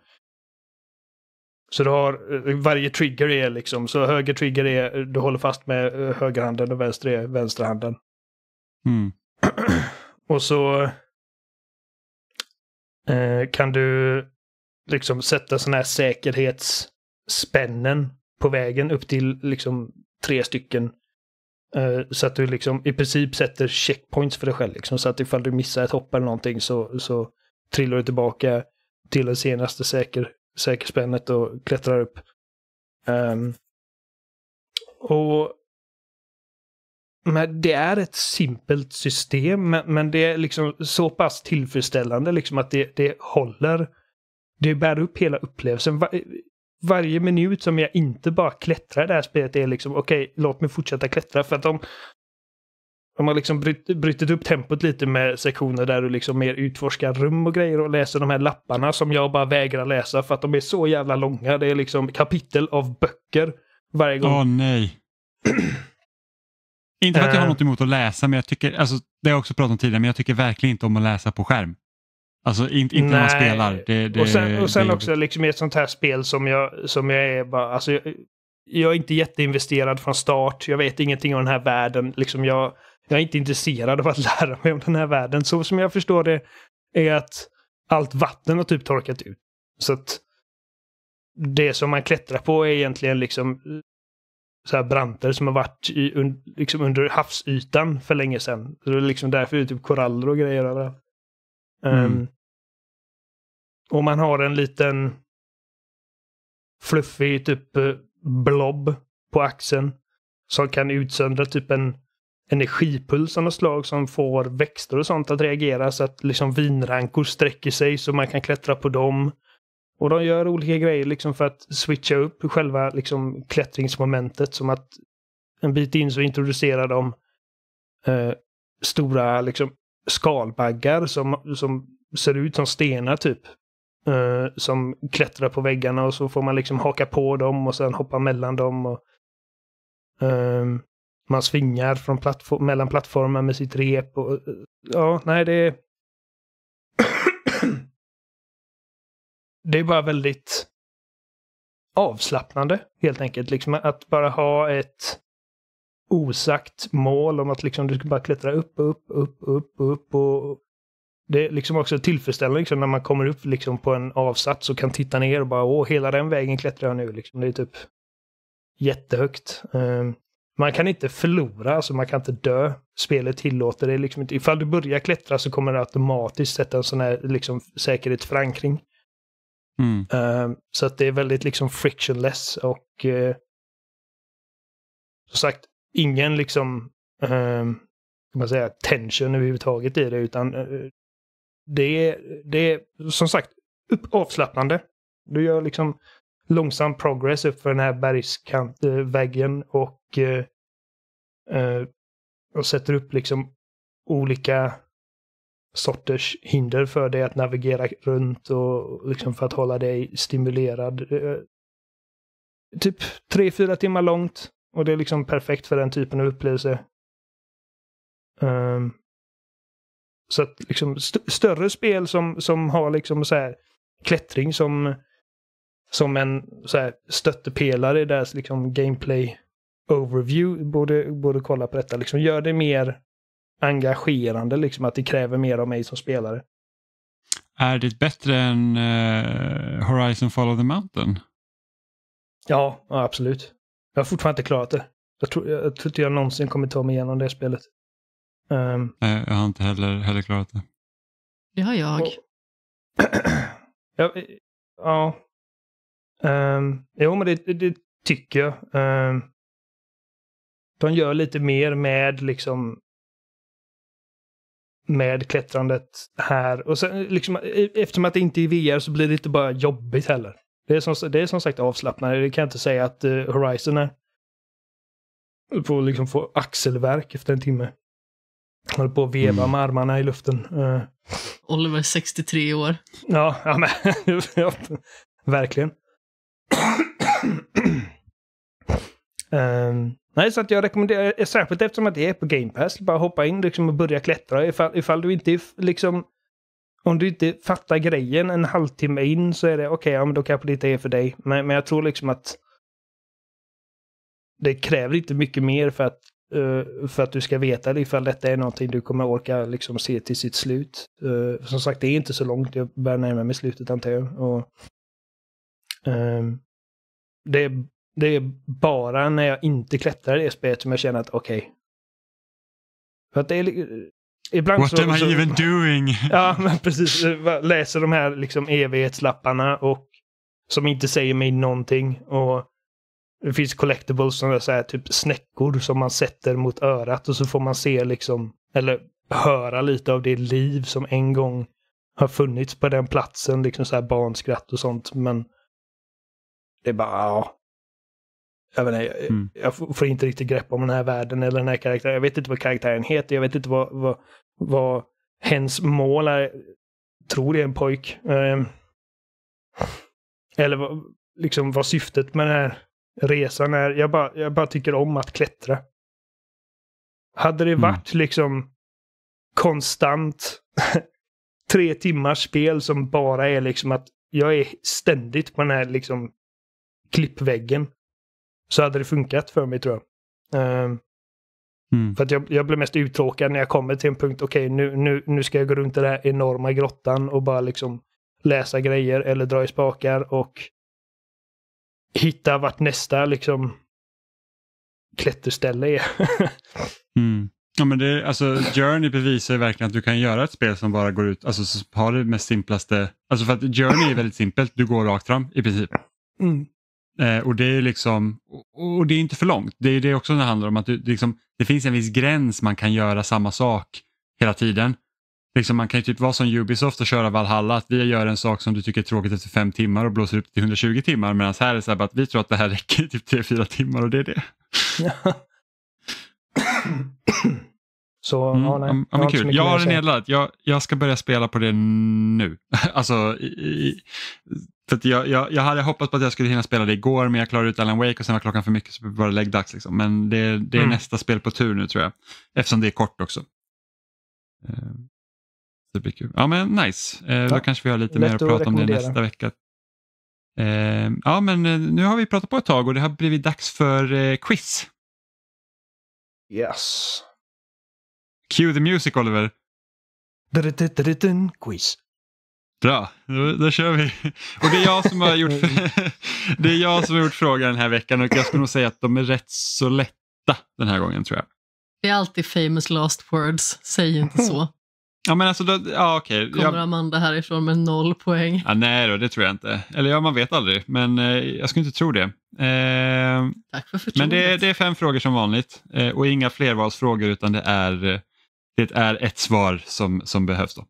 så du har eh, varje trigger är liksom, så höger trigger är du håller fast med eh, högerhanden och vänster är vänsterhanden. Mm. Och så Eh, kan du liksom sätta sådana här säkerhetsspännen på vägen upp till liksom tre stycken. Eh, så att du liksom i princip sätter checkpoints för dig själv. Liksom, så att ifall du missar ett hopp eller någonting så, så trillar du tillbaka till det senaste säker, säkerspännet och klättrar upp. Um, och men det är ett simpelt system, men, men det är liksom så pass tillfredsställande liksom att det, det håller. Det bär upp hela upplevelsen. Var, varje minut som jag inte bara klättrar i det här spelet är liksom okej, okay, låt mig fortsätta klättra för att de, de har liksom brutit upp tempot lite med sektioner där du liksom mer utforskar rum och grejer och läser de här lapparna som jag bara vägrar läsa för att de är så jävla långa. Det är liksom kapitel av böcker varje gång. Åh oh, nej. Inte för att jag har eh. något emot att läsa, men jag tycker, alltså, det har jag också pratat om tidigare, men jag tycker verkligen inte om att läsa på skärm. Alltså inte, inte när man spelar. Det, det, och sen, och sen det, också liksom i ett sånt här spel som jag, som jag är bara, alltså, jag, jag, är inte jätteinvesterad från start. Jag vet ingenting om den här världen. Liksom jag, jag är inte intresserad av att lära mig om den här världen. Så som jag förstår det är att allt vatten har typ torkat ut. Så att det som man klättrar på är egentligen liksom så här branter som har varit i, un, liksom under havsytan för länge sedan. Så det är liksom därför det är typ koraller och grejer överallt. Mm. Um, och man har en liten fluffig typ eh, blob på axeln som kan utsöndra typ en energipuls av något slag som får växter och sånt att reagera så att liksom vinrankor sträcker sig så man kan klättra på dem. Och de gör olika grejer liksom för att switcha upp själva liksom klättringsmomentet. Som att en bit in så introducerar de eh, stora liksom, skalbaggar som, som ser ut som stenar typ. Eh, som klättrar på väggarna och så får man liksom haka på dem och sen hoppa mellan dem. Och, eh, man svingar från plattform, mellan plattformar med sitt rep. Och, eh, ja, nej det är det är bara väldigt avslappnande helt enkelt. Liksom att bara ha ett osagt mål om att liksom du ska bara klättra upp, upp, upp, upp, upp. Och det är liksom också tillfredsställande liksom när man kommer upp liksom på en avsats och kan titta ner och bara åh, hela den vägen klättrar jag nu. Liksom. Det är typ jättehögt. Um, man kan inte förlora, alltså man kan inte dö. Spelet tillåter det liksom inte. Ifall du börjar klättra så kommer det automatiskt sätta en sån här liksom, säkerhetsförankring. Mm. Uh, så att det är väldigt liksom frictionless och uh, som sagt, ingen liksom uh, eh, kan man säga, tension överhuvudtaget i det, utan uh, det, är, det är som sagt upp, avslappnande. Du gör liksom långsam progress upp för den här bergskantväggen och, och sätter upp liksom olika sorters hinder för dig att navigera runt och liksom för att hålla dig stimulerad. Eh, typ 3-4 timmar långt och det är liksom perfekt för den typen av upplevelse. Um, så att liksom st större spel som, som har liksom så här klättring som, som en så här stöttepelare i deras liksom gameplay overview borde, borde kolla på detta. Liksom gör det mer engagerande, liksom att det kräver mer av mig som spelare. Är det bättre än uh, Horizon Follow the Mountain? Ja, absolut. Jag har fortfarande inte klarat det. Jag tror, jag, jag tror inte jag någonsin kommer ta mig igenom det spelet. Um, Nej, jag har inte heller, heller klarat det. Det har jag. Och, ja. ja. Um, jo, men det, det, det tycker jag. Um, de gör lite mer med liksom med klättrandet här. Och sen, liksom, e, eftersom att det inte är VR så blir det inte bara jobbigt heller. Det är som, det är som sagt avslappnande. Det kan jag inte säga att uh, Horizon är. Du får liksom få axelverk efter en timme. Håller på att veva mm. med armarna i luften. Uh. Oliver 63 år. Ja, ja men. Verkligen. um, Nej, så att jag rekommenderar, eh, särskilt eftersom att det är på Game Pass, bara hoppa in liksom och börja klättra ifall, ifall du inte liksom... Om du inte fattar grejen en halvtimme in så är det okej, okay, ja men då kanske det inte är för dig. Men, men jag tror liksom att... Det kräver inte mycket mer för att, uh, för att du ska veta ifall detta är någonting du kommer orka liksom se till sitt slut. Uh, som sagt, det är inte så långt, jag börjar närma mig slutet antar jag. Och, uh, det är det är bara när jag inte klättrar i det spelet som jag känner att okej. Okay. För att det är... Ibland What så, am I så, even doing? Ja, men precis. Läser de här liksom evighetslapparna och som inte säger mig någonting. Och det finns collectibles som är så här, typ snäckor som man sätter mot örat och så får man se liksom, eller höra lite av det liv som en gång har funnits på den platsen. Liksom så här barnskratt och sånt. Men det är bara, ja jag, vet inte, mm. jag får inte riktigt grepp om den här världen eller den här karaktären. Jag vet inte vad karaktären heter, jag vet inte vad, vad, vad hens mål är. Tror det är en pojk. Ehm. eller vad, liksom vad syftet med den här resan är. Jag bara, jag bara tycker om att klättra. Hade det mm. varit mm. liksom konstant tre timmars spel som bara är liksom att jag är ständigt på den här liksom klippväggen så hade det funkat för mig tror jag. Uh, mm. För att jag, jag blev mest uttråkad när jag kommer till en punkt, okej okay, nu, nu, nu ska jag gå runt i den här enorma grottan och bara liksom läsa grejer eller dra i spakar och hitta vart nästa liksom klätterställe är. mm. Ja, men det, alltså, Journey bevisar verkligen att du kan göra ett spel som bara går ut, alltså har det mest simplaste, alltså för att Journey är väldigt simpelt, du går rakt fram i princip. Mm. Eh, och det är liksom, och det är inte för långt. Det är det också det handlar om, att det, liksom, det finns en viss gräns man kan göra samma sak hela tiden. Liksom man kan ju typ vara som Ubisoft och köra Valhalla, att vi gör en sak som du tycker är tråkigt efter fem timmar och blåser upp till 120 timmar medan här är det så här att vi tror att det här räcker i typ tre, fyra timmar och det är det. så, mm, ja, nej. Om, om jag, kul. Har jag har det nedladdat, jag, jag ska börja spela på det nu. alltså, i, för jag, jag, jag, hade hoppats på att jag skulle hinna spela det igår men jag klarade ut Alan Wake och sen var klockan för mycket så var det läggdags. Liksom. Men det, det är mm. nästa spel på tur nu tror jag. Eftersom det är kort också. Eh, det blir kul. Ja men nice. Eh, ja. Då kanske vi har lite Lätt mer att prata om det nästa vecka. Eh, ja men nu har vi pratat på ett tag och det har blivit dags för quiz. Yes. Cue the music Oliver. Quiz. Bra, då, då, kör vi. Och det är, jag som har gjort, det är jag som har gjort frågan den här veckan och jag skulle nog säga att de är rätt så lätta den här gången tror jag. Det är alltid famous last words, säg inte så. Ja, men alltså, då, ja, Okay. Kommer jag... Amanda härifrån med noll poäng? Ja, nej då, det tror jag inte. Eller ja, man vet aldrig, men eh, jag skulle inte tro det. Eh, Tack för förtroendet. Men det, det, är fem frågor som vanligt eh, och inga flervalsfrågor utan det är, det är ett svar som, som behövs. då.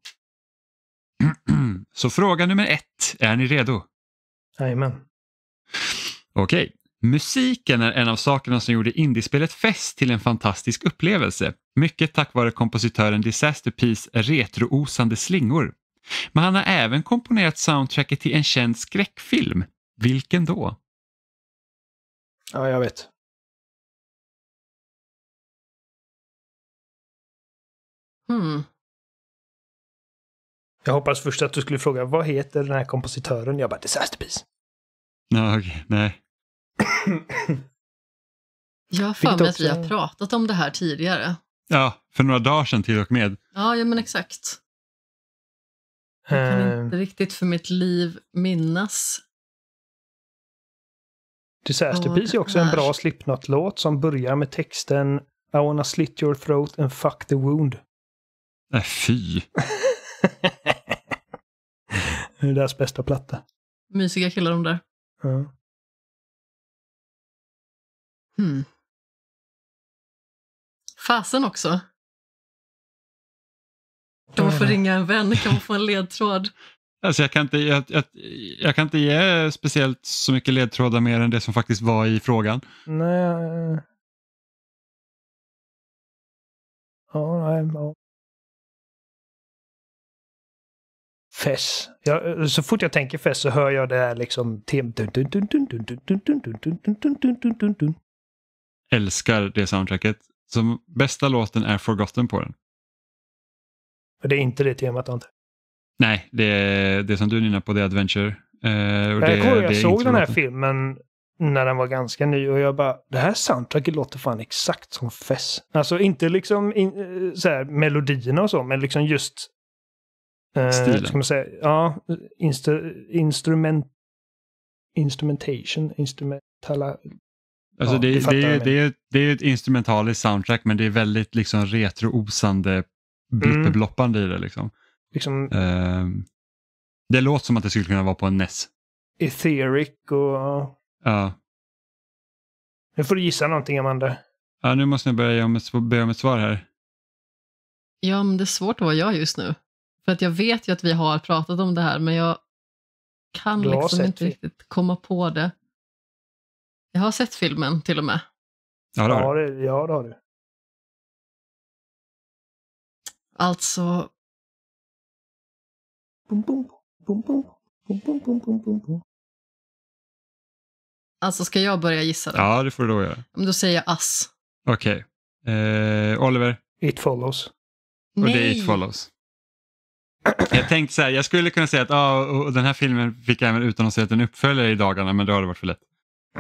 Så fråga nummer ett, är ni redo? Jajamän. Okej. Musiken är en av sakerna som gjorde indiespelet Fest till en fantastisk upplevelse. Mycket tack vare kompositören Disasterpiece retroosande slingor. Men han har även komponerat soundtracket till en känd skräckfilm. Vilken då? Ja, jag vet. Hmm. Jag hoppades först att du skulle fråga vad heter den här kompositören? Jag bara Disasterpiece. No, okay. Nej, nej. jag har för mig att vi har pratat om det här tidigare. Ja, för några dagar sedan till och med. Ja, ja men exakt. Jag kan ehm. inte riktigt för mitt liv minnas. Disaster Disasterpiece är också en bra Slipknot-låt som börjar med texten I wanna slit your throat and fuck the wound. Nej, äh, fy. Det är deras bästa platta. Mysiga killar de där. Ja. Hmm. Fasen också. Kan man få ringa en vän? Kan man få en ledtråd? Alltså jag, kan inte, jag, jag, jag, kan inte ge speciellt så mycket ledtrådar mer än det som faktiskt var i frågan. Nej. Eh. Ja, nej, ja. Fess. Jag, så fort jag tänker Fess så hör jag det här liksom... Älskar det soundtracket. Som bästa låten är Forgotten på den. Det är inte det temat antar Nej, det, är, det som du nynnar på det är Adventure. Eh, det, jag kommer jag såg den här filmen när den var ganska ny och jag bara, det här soundtracket låter fan exakt som Fess. Alltså inte liksom in, så här, melodierna och så, men liksom just Stilen. Ska man säga, ja, instru instrument, instrumentation, instrumentala... Alltså ja, det, det, är, det, är, det är ett instrumentaliskt soundtrack men det är väldigt liksom retroosande blippebloppande mm. i det. Liksom. Liksom, um, det låter som att det skulle kunna vara på en NES. Etheric och... Ja. Nu får du gissa någonting Amanda. Ja, nu måste jag börja om ett, börja om ett svar här. Ja, men det är svårt att vara jag just nu. För att jag vet ju att vi har pratat om det här, men jag kan Bra liksom inte vi. riktigt komma på det. Jag har sett filmen till och med. Ja, det har du. Ja, det har du. Alltså... Bum, bum, bum, bum, bum, bum, bum, bum, bum. Alltså, ska jag börja gissa? Då? Ja, det får du då göra. Men då säger jag ass. Okej. Okay. Eh, Oliver? It follows. Nej. det är It follows jag tänkte så här, jag skulle kunna säga att ah, den här filmen fick jag även utan att säga att den uppföljare i dagarna, men då har det varit för lätt.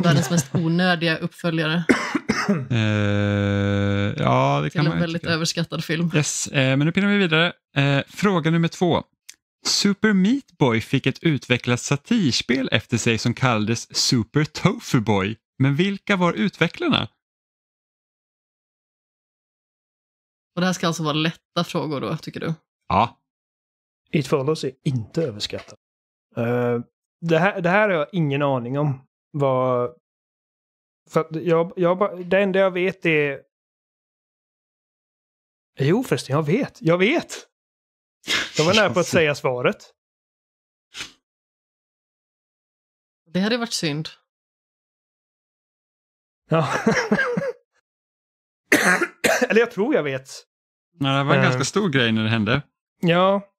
Världens mest onödiga uppföljare. Uh, ja, det kan man Till en väldigt tycka. överskattad film. Yes, uh, men nu pinnar vi vidare. Uh, fråga nummer två. Super Meat Boy fick ett utvecklat satirspel efter sig som kallades Super Tofu Boy. Men vilka var utvecklarna? Och Det här ska alltså vara lätta frågor då, tycker du? Ja, It Follows är inte överskattat. Uh, eh, det, här, det här har jag ingen aning om. Vad... För jag, jag, det enda jag vet är... Jo förresten, jag vet. Jag vet! Jag var nära på att säga svaret. Det hade varit synd. Ja. Eller jag tror jag vet. Ja, det var en um, ganska stor grej när det hände. Ja.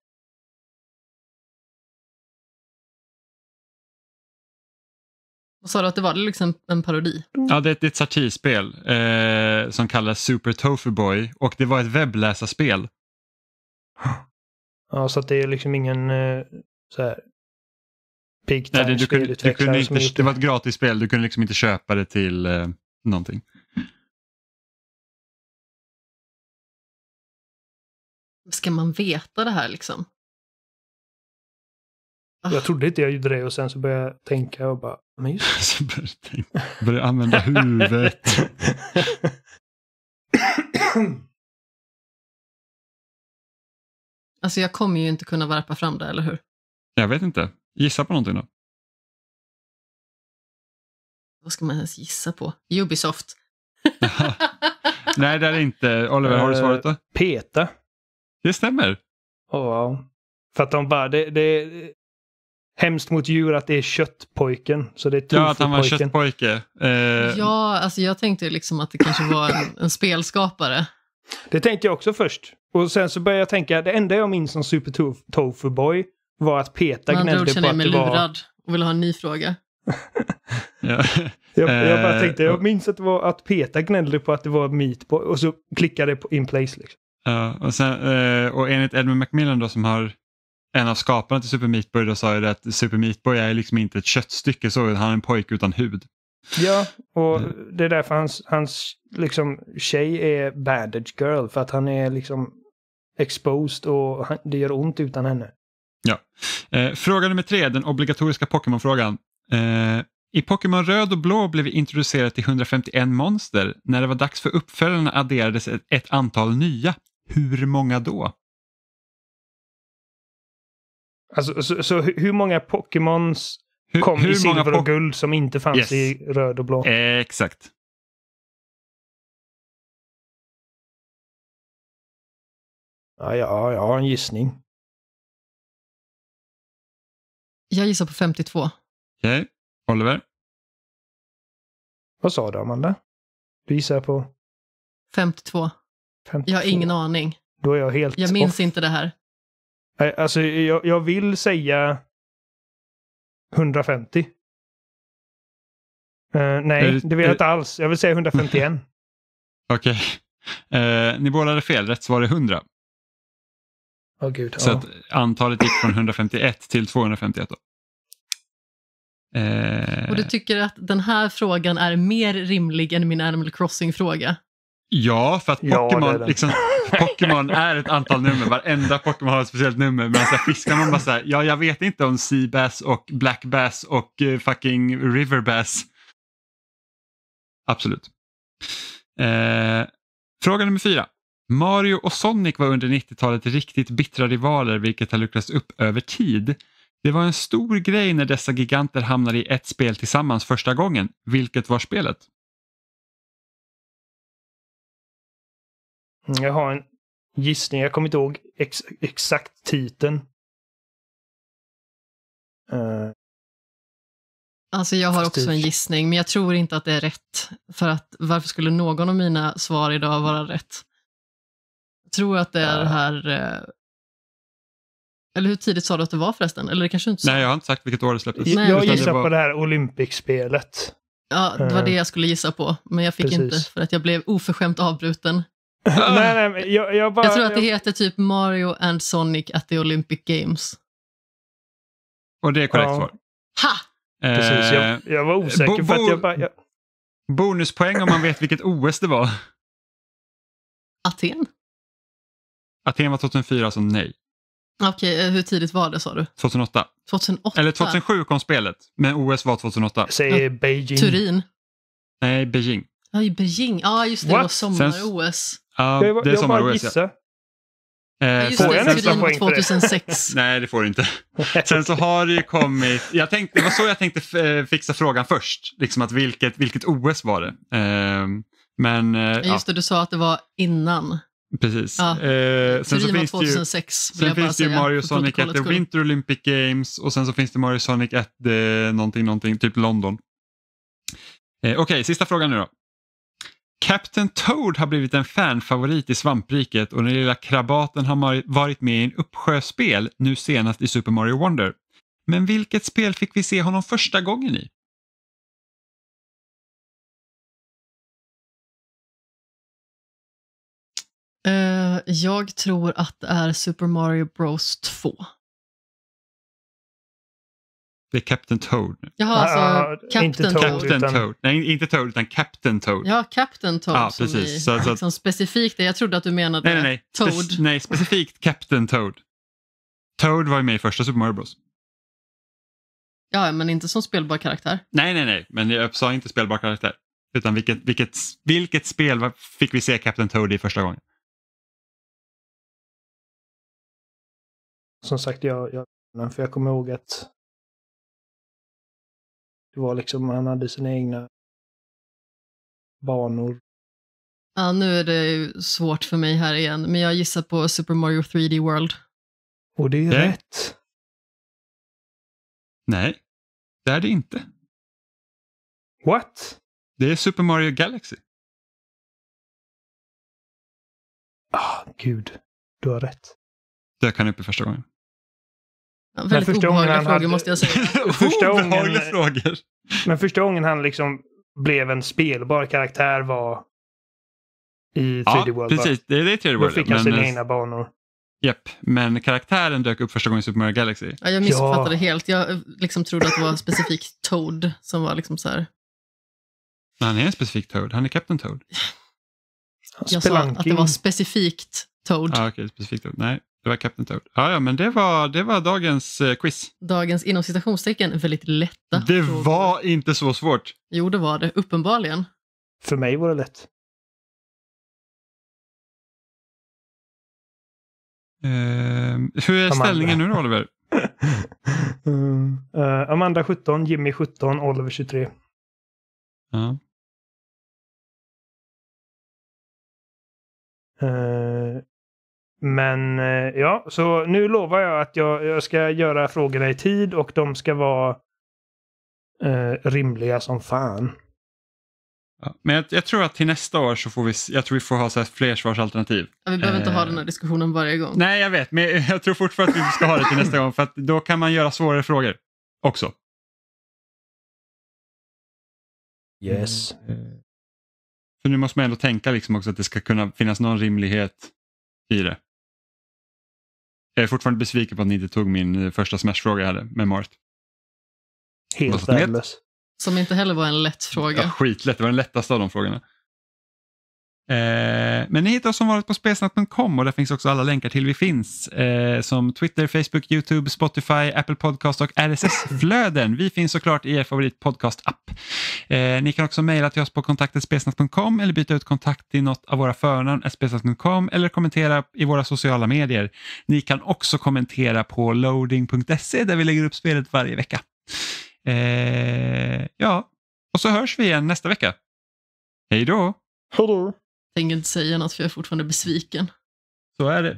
Vad sa du att det var? Det liksom en parodi? Mm. Ja, det, är ett satirspel eh, som kallas Super Tofu Boy och det var ett webbläsarspel. Ja, så det är liksom ingen eh, så här peak time Nej, det, du kunde, du kunde inte, det. det var ett gratisspel, du kunde liksom inte köpa det till eh, någonting. Ska man veta det här liksom? Jag ah. trodde inte jag gjorde det och sen så började jag tänka och bara men just... Så började jag började använda huvudet. alltså jag kommer ju inte kunna varpa fram det, eller hur? Jag vet inte. Gissa på någonting då. Vad ska man ens gissa på? Ubisoft. Nej, det är det inte. Oliver, har du eh, svaret då? Peta. Det stämmer. Oh, wow. För att de bara, det, det, hemskt mot djur att det är köttpojken. Så det är ja, att han var köttpojke. Eh. Ja, alltså jag tänkte liksom att det kanske var en, en spelskapare. Det tänkte jag också först. Och sen så började jag tänka, det enda jag minns som Super Tofu Boy var att Peta Man gnällde på att det var... Med lurad och ville ha en ny fråga. jag, jag, bara eh, tänkte, jag minns att, det var att Peta gnällde på att det var Meatboy och så klickade på in place. Liksom. Ja, och, sen, eh, och enligt Edmund Macmillan då som har en av skaparna till Super Meat Boy då sa ju det att Super Meat Boy är liksom inte ett köttstycke, så han är en pojke utan hud. Ja, och mm. det är därför hans, hans liksom, tjej är bandage girl, för att han är liksom exposed och det gör ont utan henne. Ja. Eh, fråga nummer tre, den obligatoriska Pokémon-frågan. Eh, I Pokémon Röd och Blå blev vi introducerade till 151 monster. När det var dags för uppföljarna adderades ett, ett antal nya. Hur många då? Alltså, så, så hur många Pokémons kom hur, i silver och guld som inte fanns yes. i röd och blå? exakt. Ja, ja, jag har en gissning. Jag gissar på 52. Okej. Okay. Oliver? Vad sa du, Amanda? Du gissar på? 52. 52. Jag har ingen aning. Då är jag helt Jag minns off. inte det här. Alltså, jag, jag vill säga 150. Uh, eh, nej, eh, det vill jag eh, inte alls. Jag vill säga 151. Okej. Okay. Uh, ni båda hade fel. Rätt svar är 100. Oh, Gud, Så oh. att antalet gick från 151 till 251. Då. Uh, Och du tycker att den här frågan är mer rimlig än min Animal Crossing-fråga? Ja, för att Pokémon, ja, liksom, Pokémon är ett antal nummer. Varenda Pokémon har ett speciellt nummer. Men så fiskar man bara så här, ja jag vet inte om Seabass och Black Bass och uh, fucking River Bass. Absolut. Eh, fråga nummer fyra. Mario och Sonic var under 90-talet riktigt bittra rivaler vilket har luckrats upp över tid. Det var en stor grej när dessa giganter hamnade i ett spel tillsammans första gången. Vilket var spelet? Mm, jag har en gissning. Jag kommer inte ihåg ex exakt titeln. Uh. Alltså jag har också en gissning, men jag tror inte att det är rätt. För att varför skulle någon av mina svar idag vara rätt? Jag tror att det är det här... Eh, eller hur tidigt sa du att det var förresten? Eller det kanske inte sa. Nej, jag har inte sagt vilket år det släpptes. Nej. Jag gissar på det här Olympicspelet. Ja, det var eh. det jag skulle gissa på, men jag fick Precis. inte för att jag blev oförskämt avbruten nej, nej, ah. jag, jag, bara, jag tror att det heter typ Mario and Sonic at the Olympic Games. Och det är korrekt ja. svar. Ha! Precis, jag, eh, jag var osäker bo, bo, för att jag bara... Jag... Bonuspoäng om man vet vilket OS det var. Aten? Aten var 2004, alltså nej. Okej, okay, eh, hur tidigt var det sa du? 2008. 2008? Eller 2007 kom spelet, men OS var 2008. Säg Beijing. Turin? Nej, Beijing. Ja, i Beijing. Ja, ah, just det. What? Det var sommar-OS. Ja, det, var, det är jag bara gissar. Eh, Just får jag nästa poäng 2006. för det? Nej, det får du inte. Sen så har det ju kommit, jag tänkte, det var så jag tänkte eh, fixa frågan först, liksom att vilket, vilket OS var det? Eh, men, eh, Just det, du sa att det var innan. Precis. Ja. Eh, sen så finns 2006, det ju, sen finns det ju Mario Sonic at the Winter Olympic Games och sen så finns det Mario Sonic at the någonting, någonting, typ London. Eh, Okej, okay, sista frågan nu då. Captain Toad har blivit en fanfavorit i svampriket och den lilla krabaten har varit med i en uppsjö spel, nu senast i Super Mario Wonder. Men vilket spel fick vi se honom första gången i? Uh, jag tror att det är Super Mario Bros 2. Det är Captain Toad. Jaha, alltså Captain, inte Toad. Captain utan... Toad. Nej, inte Toad utan Captain Toad. Ja, Captain Toad ja, som Är, så, så, liksom specifikt Jag trodde att du menade nej, nej, nej. Toad. Spe nej, specifikt Captain Toad. Toad var ju med i första Super Mario Bros. Ja, men inte som spelbar karaktär. Nej, nej, nej, men jag sa inte spelbar karaktär. Utan vilket, vilket, vilket spel fick vi se Captain Toad i första gången? Som sagt, jag, jag, för jag kommer ihåg att det var liksom, han hade sina egna banor. Ja, nu är det ju svårt för mig här igen, men jag gissar på Super Mario 3D World. Och det är Nej. rätt. Nej, det är det inte. What? Det är Super Mario Galaxy. Ah, gud. Du har rätt. Dök han upp i första gången väldigt första obehagliga han frågor hade... måste jag säga. första obehagliga frågor. Men första gången han liksom blev en spelbar karaktär var i 3D ja, World. Ja, precis. Det är det 3D World. Då fick han sina egna banor. Japp, men karaktären dök upp första gången i Super Mario Galaxy. Ja, jag missuppfattade ja. helt. Jag eh, liksom trodde att det var specifikt Toad som var liksom så här. Men han är en specifik Toad, han är Captain Toad. Jag Spelanking. sa att det var specifikt Toad. Ah, okay, specifikt Toad. Nej, det var Captain Toad. Ja, ja, men det var, det var dagens eh, quiz. Dagens inom citationstecken väldigt lätta Det frågor. var inte så svårt. Jo, det var det. Uppenbarligen. För mig var det lätt. Uh, hur är Amanda. ställningen nu då, Oliver? uh, Amanda 17, Jimmy 17, Oliver 23. Uh. Uh, men eh, ja, så nu lovar jag att jag, jag ska göra frågorna i tid och de ska vara eh, rimliga som fan. Ja, men jag, jag, tror att till nästa år så får vi, jag tror vi får ha så fler svarsalternativ. Ja, vi behöver eh, inte ha eh. den här diskussionen varje gång. Nej, jag vet, men jag tror fortfarande att vi ska ha det till nästa gång för då kan man göra svårare frågor också. Yes. Eh, för nu måste man ändå tänka liksom också att det ska kunna finnas någon rimlighet i det. Jag är fortfarande besviken på att ni inte tog min eh, första smashfråga jag hade med Mart. Helt värdelös. Som inte heller var en lätt fråga. Ja, skitlätt, det var den lättaste av de frågorna. Eh, men ni hittar oss som vanligt på spesnat.com och där finns också alla länkar till vi finns. Eh, som Twitter, Facebook, YouTube, Spotify, Apple Podcast och RSS-flöden. Vi finns såklart i er favoritpodcast-app. Eh, ni kan också mejla till oss på kontaktetspelsnack.com eller byta ut kontakt till något av våra förnamn, spelsnack.com eller kommentera i våra sociala medier. Ni kan också kommentera på loading.se där vi lägger upp spelet varje vecka. Eh, ja, och så hörs vi igen nästa vecka. Hej då! Hej då! Tänker inte säga något för jag är fortfarande besviken. Så är det.